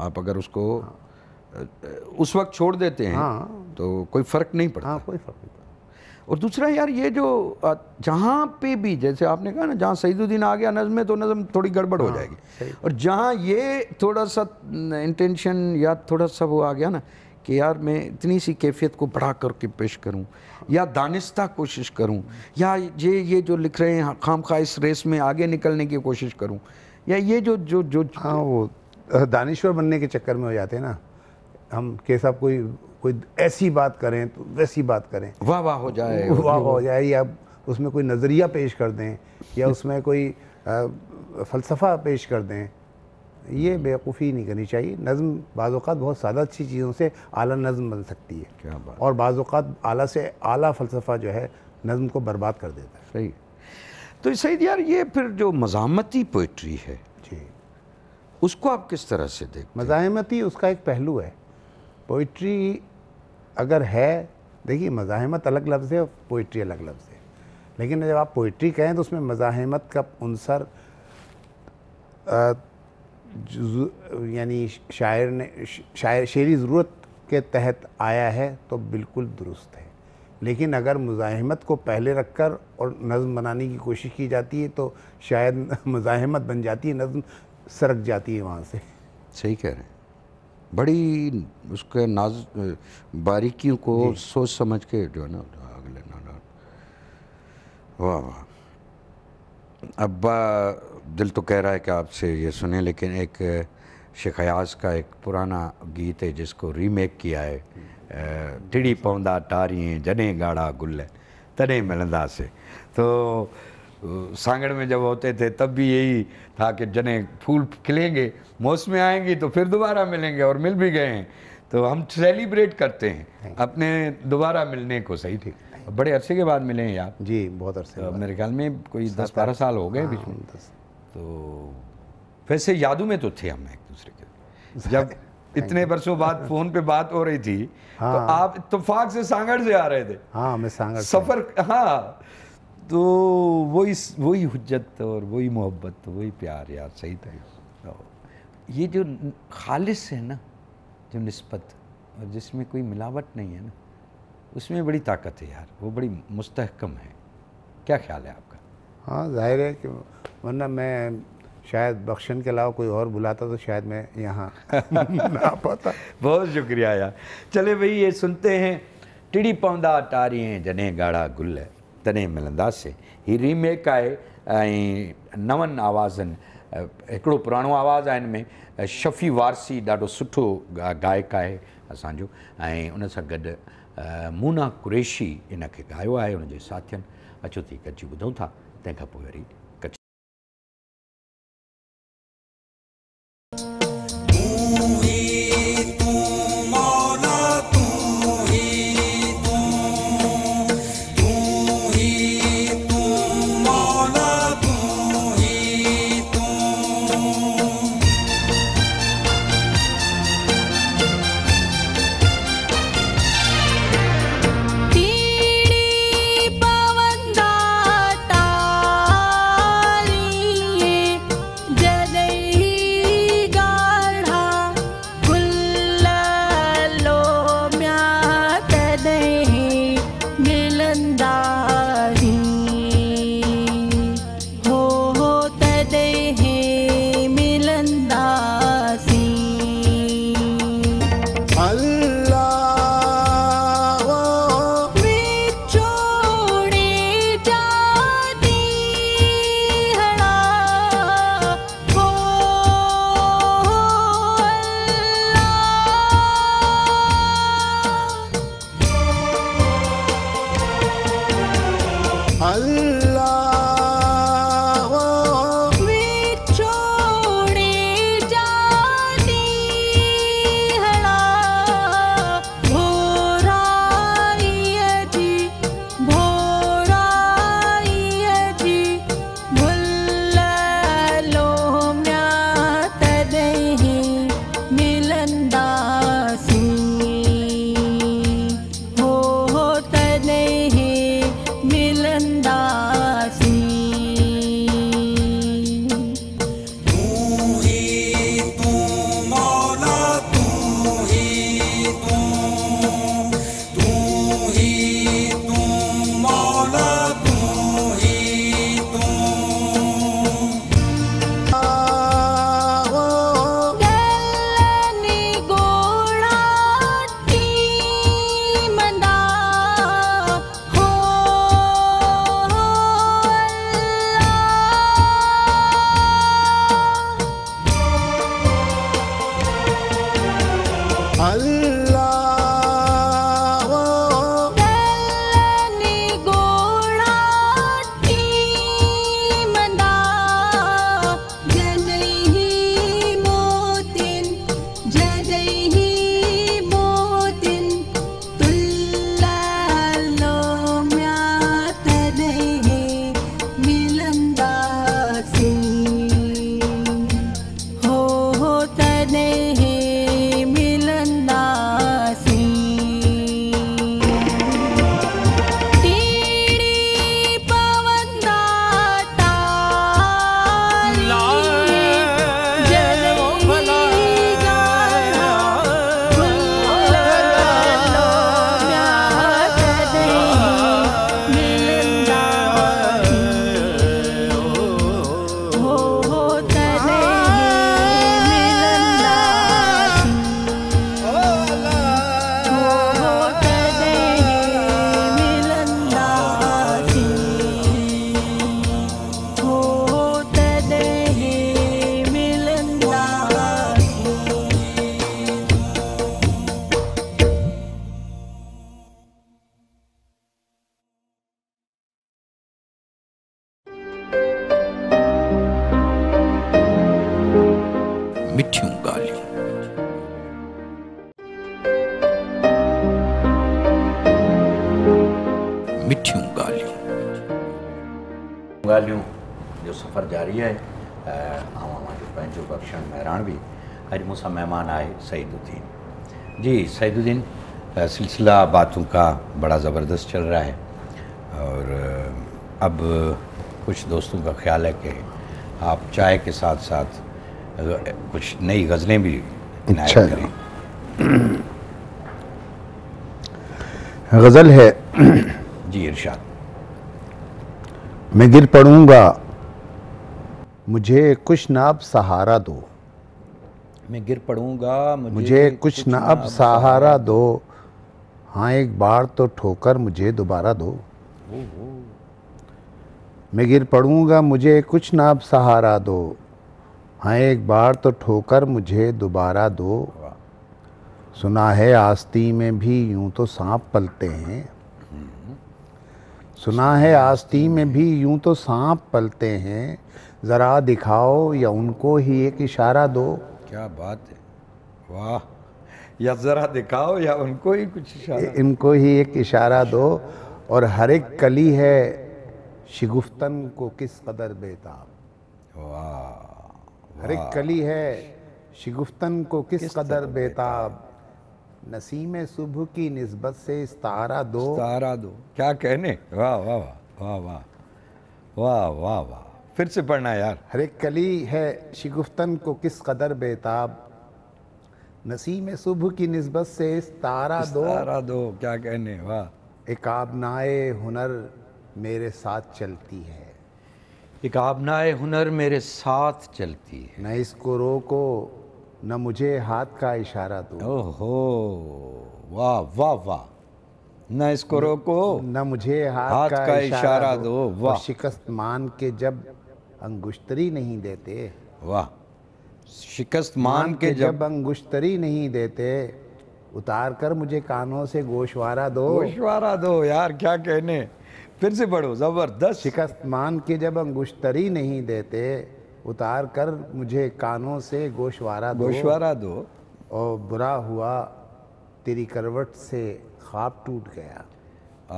आप अगर उसको हाँ। उस वक्त छोड़ देते हैं हाँ। तो कोई फर्क नहीं पड़ता हाँ कोई फर्क नहीं और दूसरा यार ये जो जहाँ पे भी जैसे आपने कहा ना जहाँ सईदुद्दीन आ गया नज़म तो नज़म थोड़ी गड़बड़ हो हाँ, जाएगी और जहाँ ये थोड़ा सा इंटेंशन या थोड़ा सा वो आ गया ना कि यार मैं इतनी सी कैफियत को बढ़ा करके पेश करूं या दानिस्ता कोशिश करूं या ये ये जो लिख रहे हैं हाँ, खाम खा इस रेस में आगे निकलने की कोशिश करूं या ये जो जो जो हाँ वो दानिश्वर बनने के चक्कर में हो जाते हैं ना हम कैसा कोई कोई ऐसी बात करें तो वैसी बात करें वाह वाह हो जाए वाह वाह हो जाए या उसमें कोई नज़रिया पेश कर दें या उसमें कोई फ़लसफ़ा पेश कर दें ये हम्म। बेवकूफ़ी नहीं करनी चाहिए नज़म बाज़ात बहुत सादा अच्छी चीज़ों से आला नज़म बन सकती है क्या बात और बाज़ात आला से आला फ़लसफ़ा जो है नज़म को बर्बाद कर देता है सही तो सही यार ये फिर जो मजामती पोइट्री है जी उसको आप किस तरह से देख मजामती उसका एक पहलू है पोइट्री अगर है देखिए मज़ाहमत अलग लफ्ज़ है और पोइट्री अलग लफ्ज़ है लेकिन जब आप पोइट्री कहें तो उसमें मज़ाहमत का अनसर यानी शायर ने शायर शेरी ज़रूरत के तहत आया है तो बिल्कुल दुरुस्त है लेकिन अगर मुजाहमत को पहले रखकर और नज़म बनाने की कोशिश की जाती है तो शायद मुजाहमत बन जाती है नज़म सरक जाती है वहाँ से सही कह रहे हैं बड़ी उसके नाज बारीकियों को सोच समझ के जो है ना आग लेना वाह वाह अब्बा दिल तो कह रहा है कि आपसे ये सुने लेकिन एक शेखयाज का एक पुराना गीत है जिसको रीमेक किया है टिड़ी पौधा टारिय जने गाढ़ा गुल तने मिलंदा से तो सांगण में जब होते थे तब भी यही था कि जने फूल खिलेंगे मौसम में आएंगी तो फिर दोबारा मिलेंगे और मिल भी गए हैं तो हम सेलिब्रेट करते हैं अपने दोबारा मिलने को सही थी बड़े अरसे के बाद मिले हैं आप जी बहुत अरसे तो मेरे ख्याल में कोई दस बारह साल हो गए बीच में हाँ, तो वैसे यादों में तो थे हम एक दूसरे के जब इतने वर्षों बाद फोन पे बात हो रही थी तो हाँ, तो आप इतफाक से सांगड़ से आ रहे थे हाँ मैं सांगड़ सफर हाँ तो वही वही हजत और वही मोहब्बत वही प्यार यार सही था तो ये जो खालिश है ना जो नस्बत और जिसमें कोई मिलावट नहीं है ना उसमें बड़ी ताकत है यार वो बड़ी मुस्तकम है क्या ख्याल है आपका हाँ जाहिर है कि वरना मैं शायद बख्शन के अलावा कोई और बुलाता तो शायद मैं यहाँ ना पाता बहुत शुक्रिया यार चले भाई ये सुनते हैं टिड़ी पौधा हैं जने गाढ़ा गुल है तॾहिं मिलंदासीं हीअ रीमेक आहे ऐं नवनि आवाज़नि हिकिड़ो पुराणो आवाज़ु आहे हिन में शफ़ी वारसी ॾाढो सुठो गा गायक आहे असांजो ऐं उन सां गॾु मूना कुरेशी इन खे ॻायो आहे हुनजे साथियुनि अचो थी गॾिजी ॿुधूं था तंहिंखां पोइ वरी सा मेहमान आए सईदुद्दीन जी सईदुद्दीन सिलसिला बातों का बड़ा ज़बरदस्त चल रहा है और अब कुछ दोस्तों का ख्याल है कि आप चाय के साथ साथ कुछ नई गज़लें भी अच्छा। करें गज़ल है जी इरशाद मैं गिर पड़ूंगा मुझे कुछ नाब सहारा दो मैं गिर पड़ूंगा मुझे, मुझे कुछ, कुछ ना अब सहारा दो हाँ एक बार तो ठोकर मुझे दोबारा दो मैं गिर पड़ूंगा मुझे कुछ ना अब सहारा दो हाँ एक बार तो ठोकर मुझे दोबारा दो सुना है आस्ती में भी यूं तो सांप पलते हैं हम्म। सुना है आस्ती में भी यूं तो सांप पलते हैं ज़रा दिखाओ या उनको ही एक इशारा दो क्या बात है वाह या ज़रा दिखाओ या उनको ही कुछ इशारा इनको ही एक इशारा दो और हर एक कली है शिगुफ्तन को किस कदर बेताब वाह हर एक कली है शिगुफ्तन को किस, किस कदर बेताब नसीम सुबह की नस्बत से तारा दो तारा दो क्या कहने वाह वाह वाह वाह वाह वाह वाह वाह फिर से पढ़ना यार हरे कली है शिगुफ्तन को किस कदर बेताब नसीम सुबह की नस्बत से इस तारा दो तारा दो क्या कहने वाह एक आबनाए हुनर मेरे साथ चलती है एक आबनाए हुनर मेरे साथ चलती है न इसको रोको न मुझे हाथ का इशारा दो ओहो वाह वाह वाह न इसको रोको न मुझे हाथ, हाथ का, का इशारा, इशारा दो, दो वाह शिकस्त मान के जब अंगुश्तरी नहीं देते वाह शिकस्त मान के जब, जब अंगुश्तरी नहीं देते उतार कर मुझे कानों से गोशवारा दो गोशवारा दो यार क्या कहने फिर से पढ़ो ज़बरदस्त शिकस्त मान के जब अंगुश्तरी नहीं देते उतार कर मुझे कानों से गोशवारा दो गोशवारा दो और बुरा हुआ तेरी करवट से ख्वाब टूट गया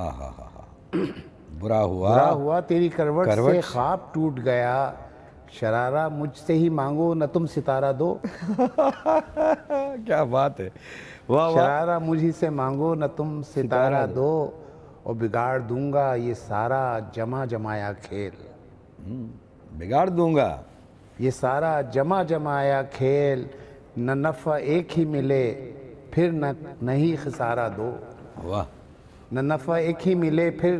आहा हा हा बुरा हुआ बुरा हुआ तेरी करवट, करवट से ख्वाब टूट गया शरारा मुझसे ही मांगो न तुम सितारा दो क्या बात है वाह शरारा मुझे से मांगो न तुम सितारा, सितारा दो।, दो और बिगाड़ दूंगा ये सारा जमा जमाया खेल हम्म, बिगाड़ दूंगा ये सारा जमा जमाया खेल न नफ़ा एक ही मिले फिर न नहीं खसारा दो वाह न नफ़ा एक ही मिले फिर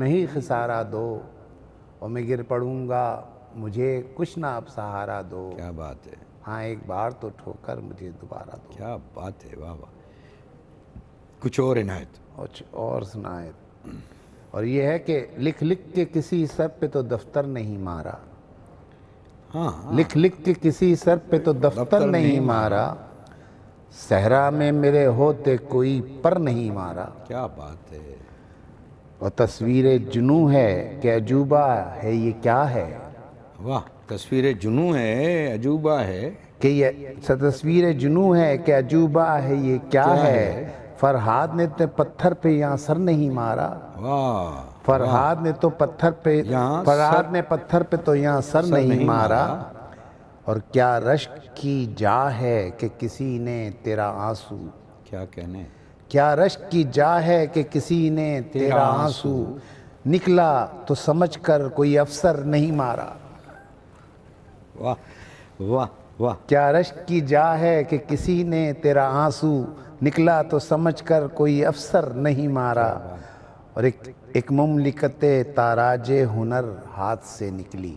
नहीं खसारा दो और मैं गिर पड़ूंगा मुझे कुछ ना आप सहारा दो क्या बात है हाँ एक बार तो ठोकर मुझे दोबारा दो क्या बात है वाह वाह कुछ और इनायत कुछ और सुनायत और ये है कि लिख लिख के किसी सर पे तो दफ्तर नहीं मारा हाँ, हाँ। लिख लिख के किसी सर पे तो दफ्तर, दफ्तर नहीं, नहीं मारा सहरा में मेरे होते कोई पर नहीं मारा क्या बात है और तस्वीर जुनू है कि अजूबा है ये क्या है वाह तस्वीर जुनू है अजूबा है कि ये तस्वीर जुनू है कि अजूबा है ये क्या, है? है फरहाद ने तो पत्थर पे यहाँ सर नहीं मारा वाह फरहाद ने तो पत्थर पे फरहाद ने पत्थर पे तो यहाँ सर, सर नहीं, नहीं मारा और क्या रश्क की जा है कि किसी ने तेरा आंसू क्या कहने क्या रश की जा है कि किसी ने तेरा आंसू निकला तो समझ कर कोई अफसर नहीं मारा वाह वाह वाह क्या रश की जा है कि किसी ने तेरा आंसू निकला तो समझ कर कोई अफसर नहीं मारा और एक एक ममलिकत ताराज हुनर हाथ से निकली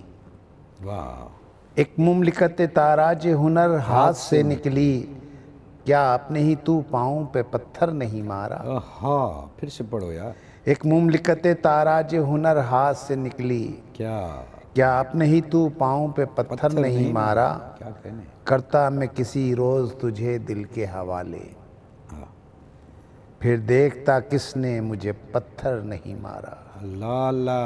वाह एक मुमलिकत ताराज हुनर हाथ से निकली क्या आपने ही तू पाओ पे पत्थर नहीं मारा हाँ फिर से पढ़ो यार एक मुमलिकत ताराज हुनर हाथ से निकली क्या क्या आपने ही तू पाओ पे पत्थर, पत्थर नहीं, नहीं मारा क्या कहने करता मैं किसी रोज़ तुझे दिल के हवाले हाँ। फिर देखता किसने मुझे पत्थर नहीं मारा लाला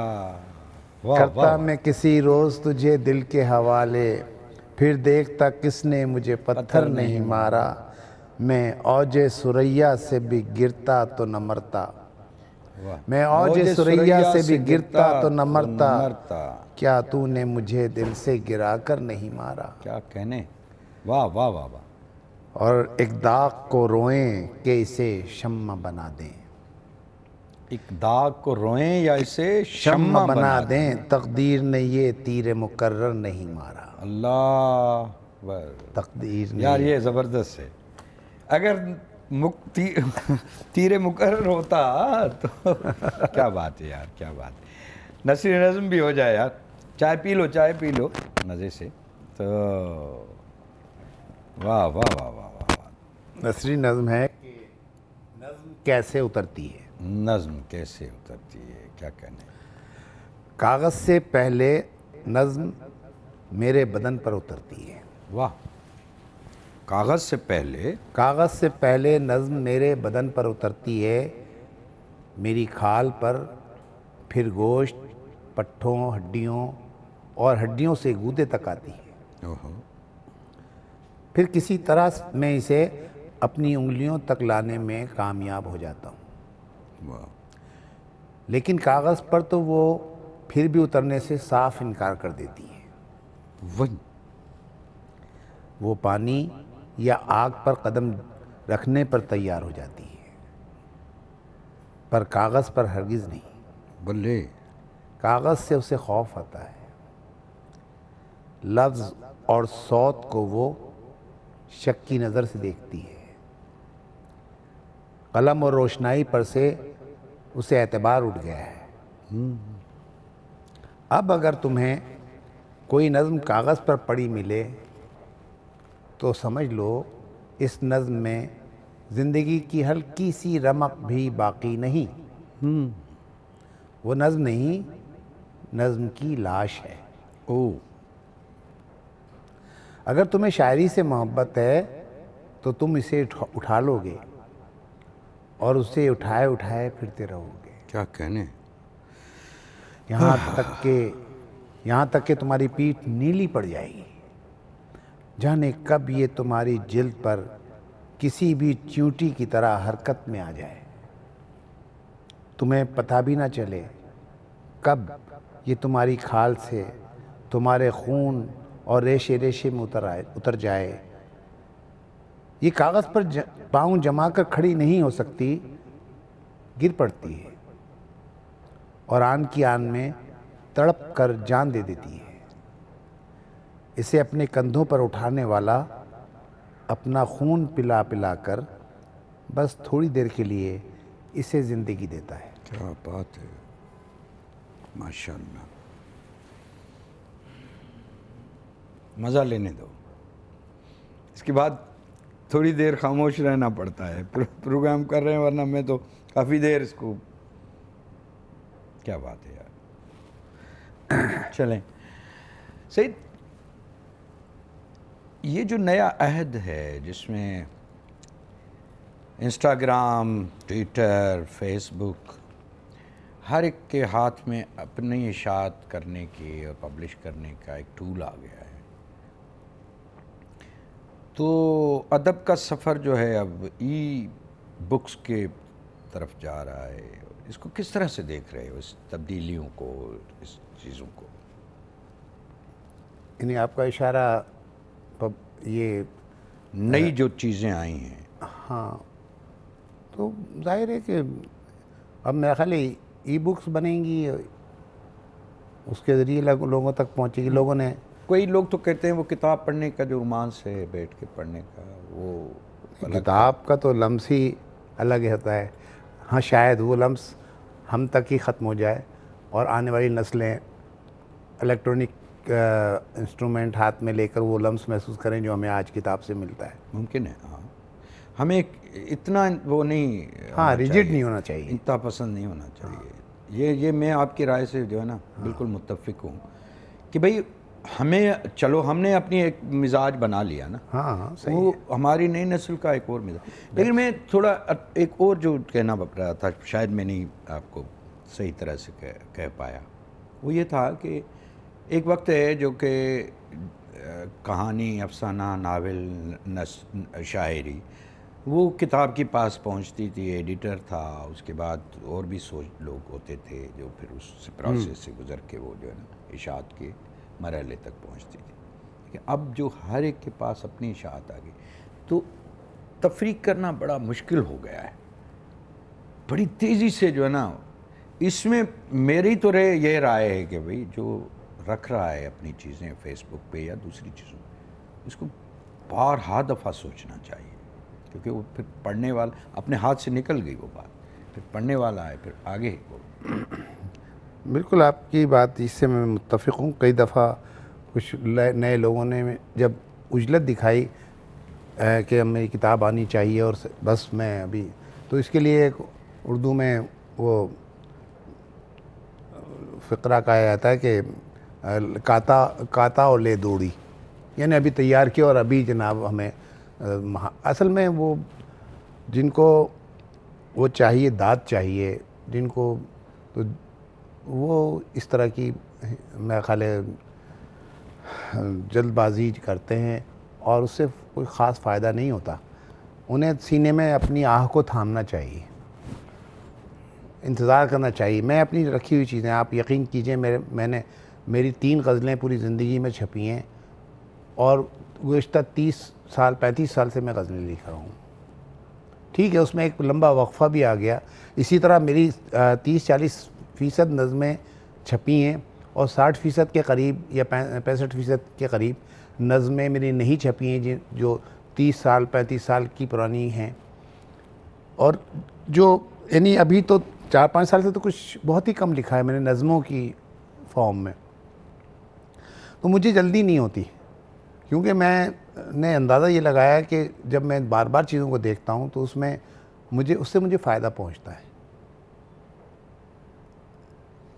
वा, करता वा। मैं किसी रोज़ तुझे दिल के हवाले फिर देखता किसने मुझे पत्थर, पत्थर नहीं, नहीं मारा मैं औजे सुरैया से भी गिरता तो न मरता मैं औजे सुरैया से भी गिरता तो न तो मरता क्या तूने मुझे दिल से गिरा कर नहीं मारा क्या कहने वाह वाह वाह वाह और एक दाग को रोएं के इसे शम्मा बना दें एक दाग को रोएं या इसे शम्मा बना, बना दें तकदीर ने ये तीर मुकर्र नहीं मारा अल्लाह तकदीर यार ये ज़बरदस्त है अगर मुक्ति तीर मुकर होता तो क्या बात है यार क्या बात है नसरी नज़म भी हो जाए यार चाय पी लो चाय पी लो मज़े से तो वाह वाह वाह वाह वाह नसरी नज़म है नज्म नज़म कैसे उतरती है नज़म कैसे उतरती है क्या कहने कागज़ से पहले नज़म मेरे बदन पर उतरती है वाह कागज़ से पहले कागज़ से पहले नज़म मेरे बदन पर उतरती है मेरी खाल पर फिर गोश्त पट्ठों हड्डियों और हड्डियों से गूदे तक आती है फिर किसी तरह मैं इसे अपनी उंगलियों तक लाने में कामयाब हो जाता हूँ लेकिन कागज़ पर तो वो फिर भी उतरने से साफ इनकार कर देती है वही वो पानी या आग पर कदम रखने पर तैयार हो जाती है पर कागज़ पर हरगिज़ नहीं बल्ले कागज़ से उसे खौफ आता है लफ्ज़ और सौत को वो शक की नज़र से देखती है कलम और रोशनाई पर से उसे एतबार उठ गया है हम्म। अब अगर तुम्हें कोई नज्म कागज़ पर पड़ी मिले तो समझ लो इस नज़म में ज़िंदगी की हल्की सी रमक भी बाकी नहीं हम्म। वो नज़म नहीं नज़म की लाश है ओ अगर तुम्हें शायरी से मोहब्बत है तो तुम इसे उठा लोगे और उसे उठाए उठाए फिरते रहोगे क्या कहने यहाँ हाँ, हाँ। तक के यहाँ तक के तुम्हारी पीठ नीली पड़ जाएगी जाने कब ये तुम्हारी जिल्द पर किसी भी चींटी की तरह हरकत में आ जाए तुम्हें पता भी ना चले कब ये तुम्हारी खाल से तुम्हारे खून और रेशे रेशे में उतर आए उतर जाए ये कागज़ पर पाँव जमा कर खड़ी नहीं हो सकती गिर पड़ती है और आन की आन में तड़प कर जान दे देती है इसे अपने कंधों पर उठाने वाला अपना खून पिला पिला कर बस थोड़ी देर के लिए इसे ज़िंदगी देता है क्या बात है माशाल्लाह मज़ा लेने दो इसके बाद थोड़ी देर खामोश रहना पड़ता है प्रोग्राम कर रहे हैं वरना मैं तो काफ़ी देर इसको क्या बात है यार चलें सही ये जो नया अहद है जिसमें इंस्टाग्राम ट्विटर फेसबुक हर एक के हाथ में अपनी इशात करने के और पब्लिश करने का एक टूल आ गया है तो अदब का सफ़र जो है अब ई बुक्स के तरफ जा रहा है इसको किस तरह से देख रहे हो इस तब्दीलियों को इस चीज़ों को यानी आपका इशारा ये नई जो चीज़ें आई हैं हाँ तो जाहिर है कि अब मेरा ख्याल ई बुक्स बनेंगी उसके ज़रिए लोगों तक पहुँचेगी हम्म। लोगों ने कोई लोग तो कहते हैं वो किताब पढ़ने का जो रोमांस है बैठ के पढ़ने का वो किताब का तो लम्स ही अलग होता है हाँ शायद वो लम्स हम तक ही ख़त्म हो जाए और आने वाली नस्लें इलेक्ट्रॉनिक इंस्ट्रूमेंट हाथ में लेकर वो लम्स महसूस करें जो हमें आज किताब से मिलता है मुमकिन है हाँ हमें इतना वो नहीं हाँ रिजिड नहीं होना चाहिए इतना पसंद नहीं होना चाहिए हाँ। ये ये मैं आपकी राय से जो है ना हाँ। बिल्कुल मुतफिक हूँ कि भाई हमें चलो हमने अपनी एक मिजाज बना लिया ना हाँ हाँ सही वो हमारी नई नस्ल का एक और मिजाज लेकिन मैं थोड़ा एक और जो कहना रहा था शायद मैं नहीं आपको सही तरह से कह, कह पाया वो ये था कि एक वक्त है जो कि कहानी अफसाना नावल नस शायरी वो किताब के पास पहुंचती थी एडिटर था उसके बाद और भी सोच लोग होते थे जो फिर उस प्रोसेस हम्म। से गुज़र के वो जो है ना इशात के मरहले तक पहुंचती थी अब जो हर एक के पास अपनी इशात आ गई तो तफरीक करना बड़ा मुश्किल हो गया है बड़ी तेज़ी से जो है ना इसमें मेरी तो रहे ये राय है कि भाई जो रख रहा है अपनी चीज़ें फेसबुक पे या दूसरी चीज़ों इसको बार हा दफ़ा सोचना चाहिए क्योंकि वो फिर पढ़ने वाला अपने हाथ से निकल गई वो बात फिर पढ़ने वाला है फिर आगे वो बिल्कुल आपकी बात इससे मैं मुतफ़ हूँ कई दफ़ा कुछ नए लोगों ने जब उजलत दिखाई कि हमें किताब आनी चाहिए और बस मैं अभी तो इसके लिए एक उर्दू में वो फ़करा कहा जाता है कि काता काता और ले दौड़ी यानी अभी तैयार किया और अभी जनाब हमें असल में वो जिनको वो चाहिए दाँत चाहिए जिनको तो वो इस तरह की मेरा ख्याल जल्दबाजी करते हैं और उससे कोई ख़ास फ़ायदा नहीं होता उन्हें सीने में अपनी आह को थामना चाहिए इंतज़ार करना चाहिए मैं अपनी रखी हुई चीज़ें आप यकीन कीजिए मेरे मैंने मेरी तीन गज़लें पूरी ज़िंदगी में छपी हैं और गुज्त तीस साल पैंतीस साल से मैं गज़लें लिख रहा हूँ ठीक है उसमें एक लंबा वक्फ़ा भी आ गया इसी तरह मेरी तीस चालीस फ़ीसद नज़में छपी हैं और साठ फ़ीसद के करीब या पैंसठ फ़ीसद के करीब नज़में मेरी नहीं छपी हैं जो तीस साल पैंतीस साल की पुरानी हैं और जो यानी अभी तो चार पाँच साल से तो कुछ बहुत ही कम लिखा है मैंने नज़मों की फॉर्म में तो मुझे जल्दी नहीं होती क्योंकि मैंने अंदाज़ा ये लगाया कि जब मैं बार बार चीज़ों को देखता हूँ तो उसमें मुझे उससे मुझे फ़ायदा पहुँचता है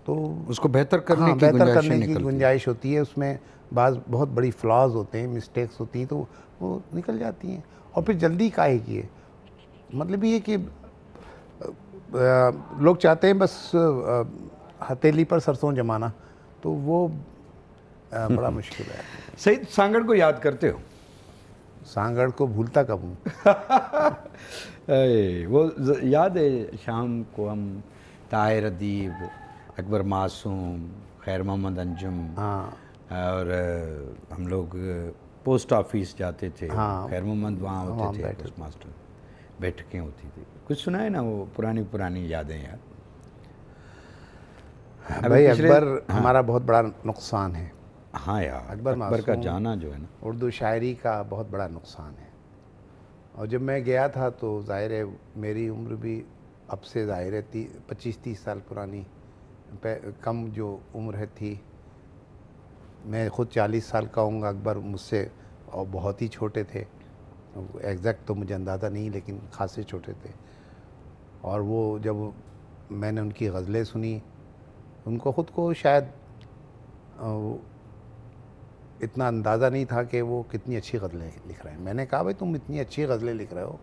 तो उसको बेहतर करने हाँ, की बेहतर करने की गुंजाइश होती है उसमें बाज बहुत बड़ी फ्लॉज होते हैं मिस्टेक्स होती हैं तो वो निकल जाती हैं और फिर जल्दी काहे की है मतलब ये कि लोग चाहते हैं बस हथेली पर सरसों जमाना तो वो आ, बड़ा हम्म। मुश्किल है सही सांगड़ को याद करते हो सांगड़ को भूलता कब हूँ वो याद है शाम को हम ताहिर अदीब अकबर मासूम खैर मोहम्मद अंजुम हाँ और हम लोग पोस्ट ऑफिस जाते थे हाँ, खैर मोहम्मद वहाँ हाँ, होते थे पोस्ट मास्टर बैठकें होती थी कुछ सुना है ना वो पुरानी पुरानी यादें यार भाई अकबर हाँ, हमारा बहुत बड़ा नुकसान है हाँ यार अकबर अकबर का जाना जो है ना उर्दू शायरी का बहुत बड़ा नुकसान है और जब मैं गया था तो ज़ाहिर है मेरी उम्र भी अब से ज़ाहिर है ती, पच्चीस तीस साल पुरानी कम जो उम्र है थी मैं ख़ुद चालीस साल का हूँ अकबर मुझसे और बहुत ही छोटे थे एग्जैक्ट तो मुझे अंदाज़ा नहीं लेकिन खासे छोटे थे और वो जब मैंने उनकी गज़लें सुनी उनको ख़ुद को शायद इतना अंदाज़ा नहीं था कि वो कितनी अच्छी गज़लें लिख रहे हैं मैंने कहा भाई तुम इतनी अच्छी गज़लें लिख रहे हो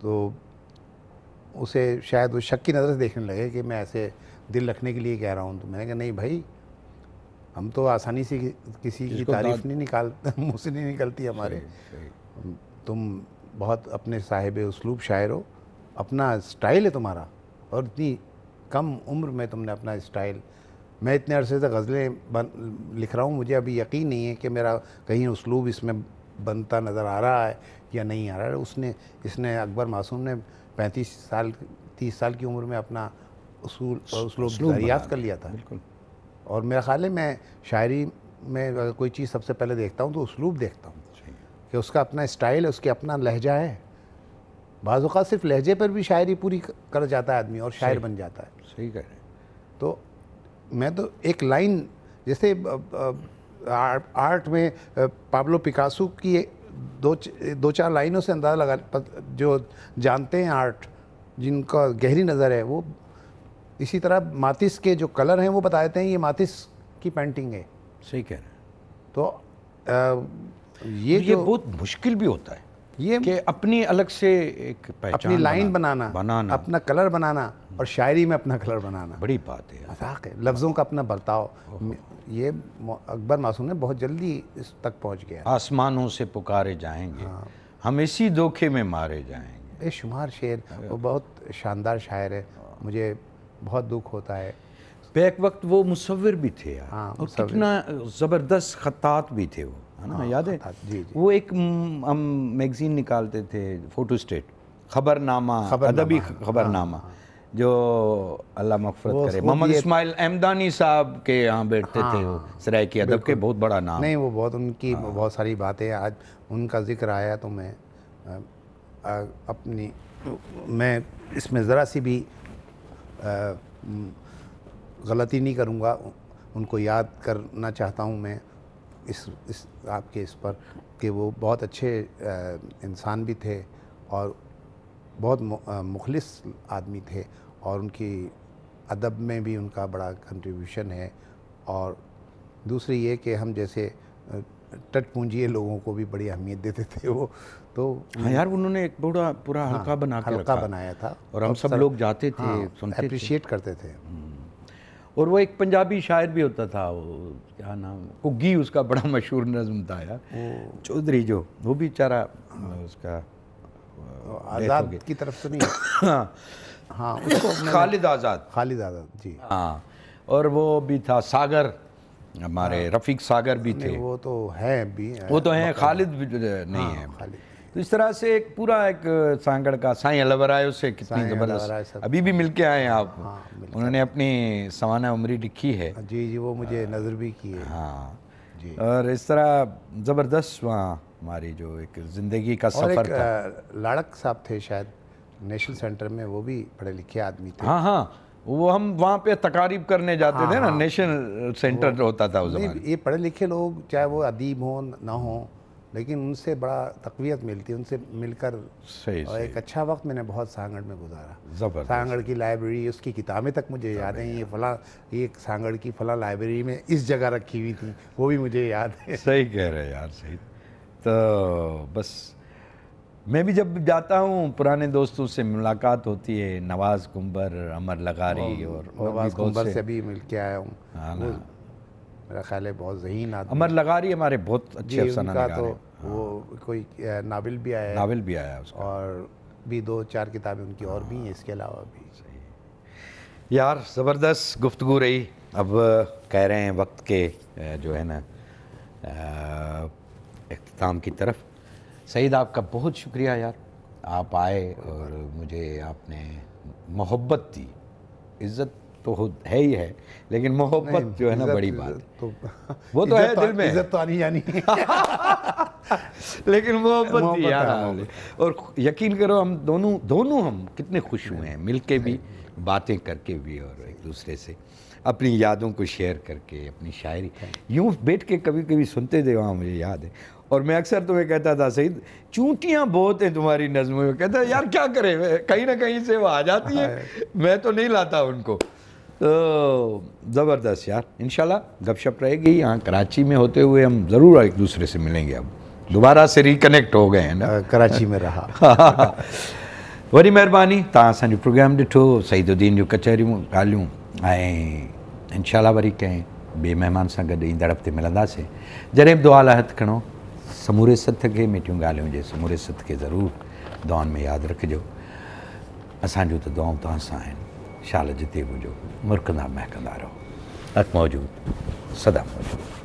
तो उसे शायद वो शक की नज़र से देखने लगे कि मैं ऐसे दिल रखने के लिए कह रहा हूँ तो मैंने कहा नहीं भाई हम तो आसानी से किसी की तारीफ नहीं निकाल मुँह से नहीं निकलती हमारे तुम बहुत अपने साहिब उसलूब शायर हो अपना स्टाइल है तुम्हारा और इतनी कम उम्र में तुमने अपना स्टाइल मैं इतने अरसे से गज़लें लिख रहा हूँ मुझे अभी यकीन नहीं है कि मेरा कहीं उसलूब इसमें बनता नज़र आ रहा है या नहीं आ रहा है उसने इसने अकबर मासूम ने पैंतीस साल तीस साल की उम्र में अपना उसूल उसलूब दरियात कर लिया था बिल्कुल और मेरा ख्याल है मैं शायरी में अगर कोई चीज़ सबसे पहले देखता हूँ तो उसलूब देखता हूँ कि उसका अपना स्टाइल है उसके अपना लहजा है बाज़ात सिर्फ लहजे पर भी शायरी पूरी कर जाता है आदमी और शायर बन जाता है सही कह रहे हैं तो मैं तो एक लाइन जैसे आर्ट में पाब्लो पिकासो की दो दो चार लाइनों से अंदाज़ा लगा जो जानते हैं आर्ट जिनका गहरी नज़र है वो इसी तरह मातिस के जो कलर हैं वो बताते हैं ये मातिस की पेंटिंग है सही कह रहे हैं तो आ, ये तो ये बहुत मुश्किल भी होता है ये कि अपनी अलग से एक पहचान अपनी लाइन बनाना, बनाना अपना कलर बनाना और शायरी में अपना कलर बनाना बड़ी बात है मजाक है लफ्ज़ों का अपना बर्ताव ये अकबर मासूम ने बहुत जल्दी इस तक पहुंच गया आसमानों से पुकारे जाएंगे हाँ। हम इसी धोखे में मारे जाएंगे बेशुमार शेर वो बहुत शानदार शायर है हाँ। मुझे बहुत दुख होता है बैक वक्त वो मुसविर भी थे यार हाँ, और कितना ज़बरदस्त खतात भी थे वो है ना हाँ, याद है हाँ, हाँ, जी, जी वो एक हम मैगज़ीन निकालते थे फोटो स्टेट खबरनामा अदबी खबरनामा जो अल्लाह मफरत करे मोहम्मद इस्माइल अहमदानी साहब के यहाँ बैठते हाँ, थे वो सराय के अदब के बहुत बड़ा नाम नहीं वो बहुत उनकी हाँ, बहुत सारी बातें आज उनका जिक्र आया तो मैं आ, आ, अपनी मैं इसमें ज़रा सी भी आ, गलती नहीं करूँगा उनको याद करना चाहता हूँ मैं इस इस आपके इस पर कि वो बहुत अच्छे इंसान भी थे और बहुत मुखलिस आदमी थे और उनकी अदब में भी उनका बड़ा कंट्रीब्यूशन है और दूसरी ये कि हम जैसे टट पूंजीय लोगों को भी बड़ी अहमियत देते थे वो तो हाँ यार उन्होंने एक बड़ा पूरा हाँ, हल्का हाँ, बना हल्का बनाया था और हम सब, लोग जाते थे हाँ, सुनते अप्रिशिएट करते थे हम्म। और वो एक पंजाबी शायर भी होता था वो क्या नाम कुगी उसका बड़ा मशहूर नज्म था यार चौधरी जो वो भी बेचारा उसका तो आज़ाद की तरफ से तो नहीं हाँ।, हाँ उसको खालिद आज़ाद खालिद आज़ाद जी हाँ और वो भी था सागर हमारे हाँ। रफीक सागर भी थे वो तो हैं भी वो तो हैं खालिद हाँ, नहीं है तो इस तरह से एक पूरा एक सांगड़ का साई अलवरायो से कितनी ज़बरदस्त अभी भी मिल के आए हैं आप हाँ, उन्होंने अपनी सवाना उमरी लिखी है हाँ, जी जी वो मुझे हाँ। नज़र भी की है हाँ जी और इस तरह ज़बरदस्त वहाँ हमारी जो एक ज़िंदगी का सफ़र था लाड़क साहब थे शायद नेशनल सेंटर में वो भी पढ़े लिखे आदमी थे हाँ हाँ वो हम वहाँ पे तकारीब करने जाते हाँ, थे ना हाँ, नेशनल सेंटर होता था उस ये पढ़े लिखे लोग चाहे वो अदीब हो ना हो लेकिन उनसे बड़ा तकवीत मिलती है उनसे मिलकर सही और एक अच्छा वक्त मैंने बहुत सांगड़ में गुजारा सांगड़ की लाइब्रेरी उसकी किताबें तक मुझे याद हैं ये फला ये सांगड़ की फला लाइब्रेरी में इस जगह रखी हुई थी वो भी मुझे याद है सही कह रहे यार सही तो बस मैं भी जब जाता हूँ पुराने दोस्तों से मुलाकात होती है नवाज़ कुंबर अमर लगारी और, और नवाज़ कुंबर से, से भी मिल के आया हूँ हाँ मेरा ख्याल है बहुत जहीन आदमी अमर लगा रही हमारे बहुत अच्छे अफसाना तो हाँ। वो कोई नावल भी आया नावल भी आया उसका। और भी दो चार किताबें उनकी और भी हैं इसके अलावा भी सही यार ज़बरदस्त गुफ्तु रही अब कह रहे हैं वक्त के जो है ना अख्ताम की तरफ सईद आपका बहुत शुक्रिया यार आप आए और मुझे आपने मोहब्बत दी इज़्ज़त तो है ही है लेकिन मोहब्बत जो है ना बड़ी बात तो वो तो है दिल में इज्जत तो आनी जानी लेकिन मोहब्बत याद और यकीन करो हम दोनों दोनों हम कितने खुश हुए हैं मिल के भी बातें करके भी और एक दूसरे से अपनी यादों को शेयर करके अपनी शायरी यूँ बैठ के कभी कभी सुनते थे वहाँ मुझे याद है और मैं अक्सर तुम्हें तो कहता था सईद चूंटियाँ बहुत हैं तुम्हारी नज़मों में कहता यार क्या करें कहीं ना कहीं से वो आ जाती है हाँ। मैं तो नहीं लाता उनको तो ज़बरदस्त यार इन गपशप रहेगी यहाँ कराची में होते हुए हम ज़रूर एक दूसरे से मिलेंगे अब दोबारा से रिकनेक्ट हो गए हैं ना कराची में रहा वरी मेहरबानी तुम प्रोग्राम दिखो सईदुद्दीन जो कचहरी गाल इनशाला वरी कें बे मेहमान से गॾु इंद हफ़्ते मिले जैसे भी दुआ लाइ हथ खणो समूरे सत के मिठी गाल समूरे सत के जरूर दुआ में याद रखो असो तो दुआ तव्हां शाल जिते मुझे मुर्कंदा महकंदा रहो अक मौजूद सदा मौजूद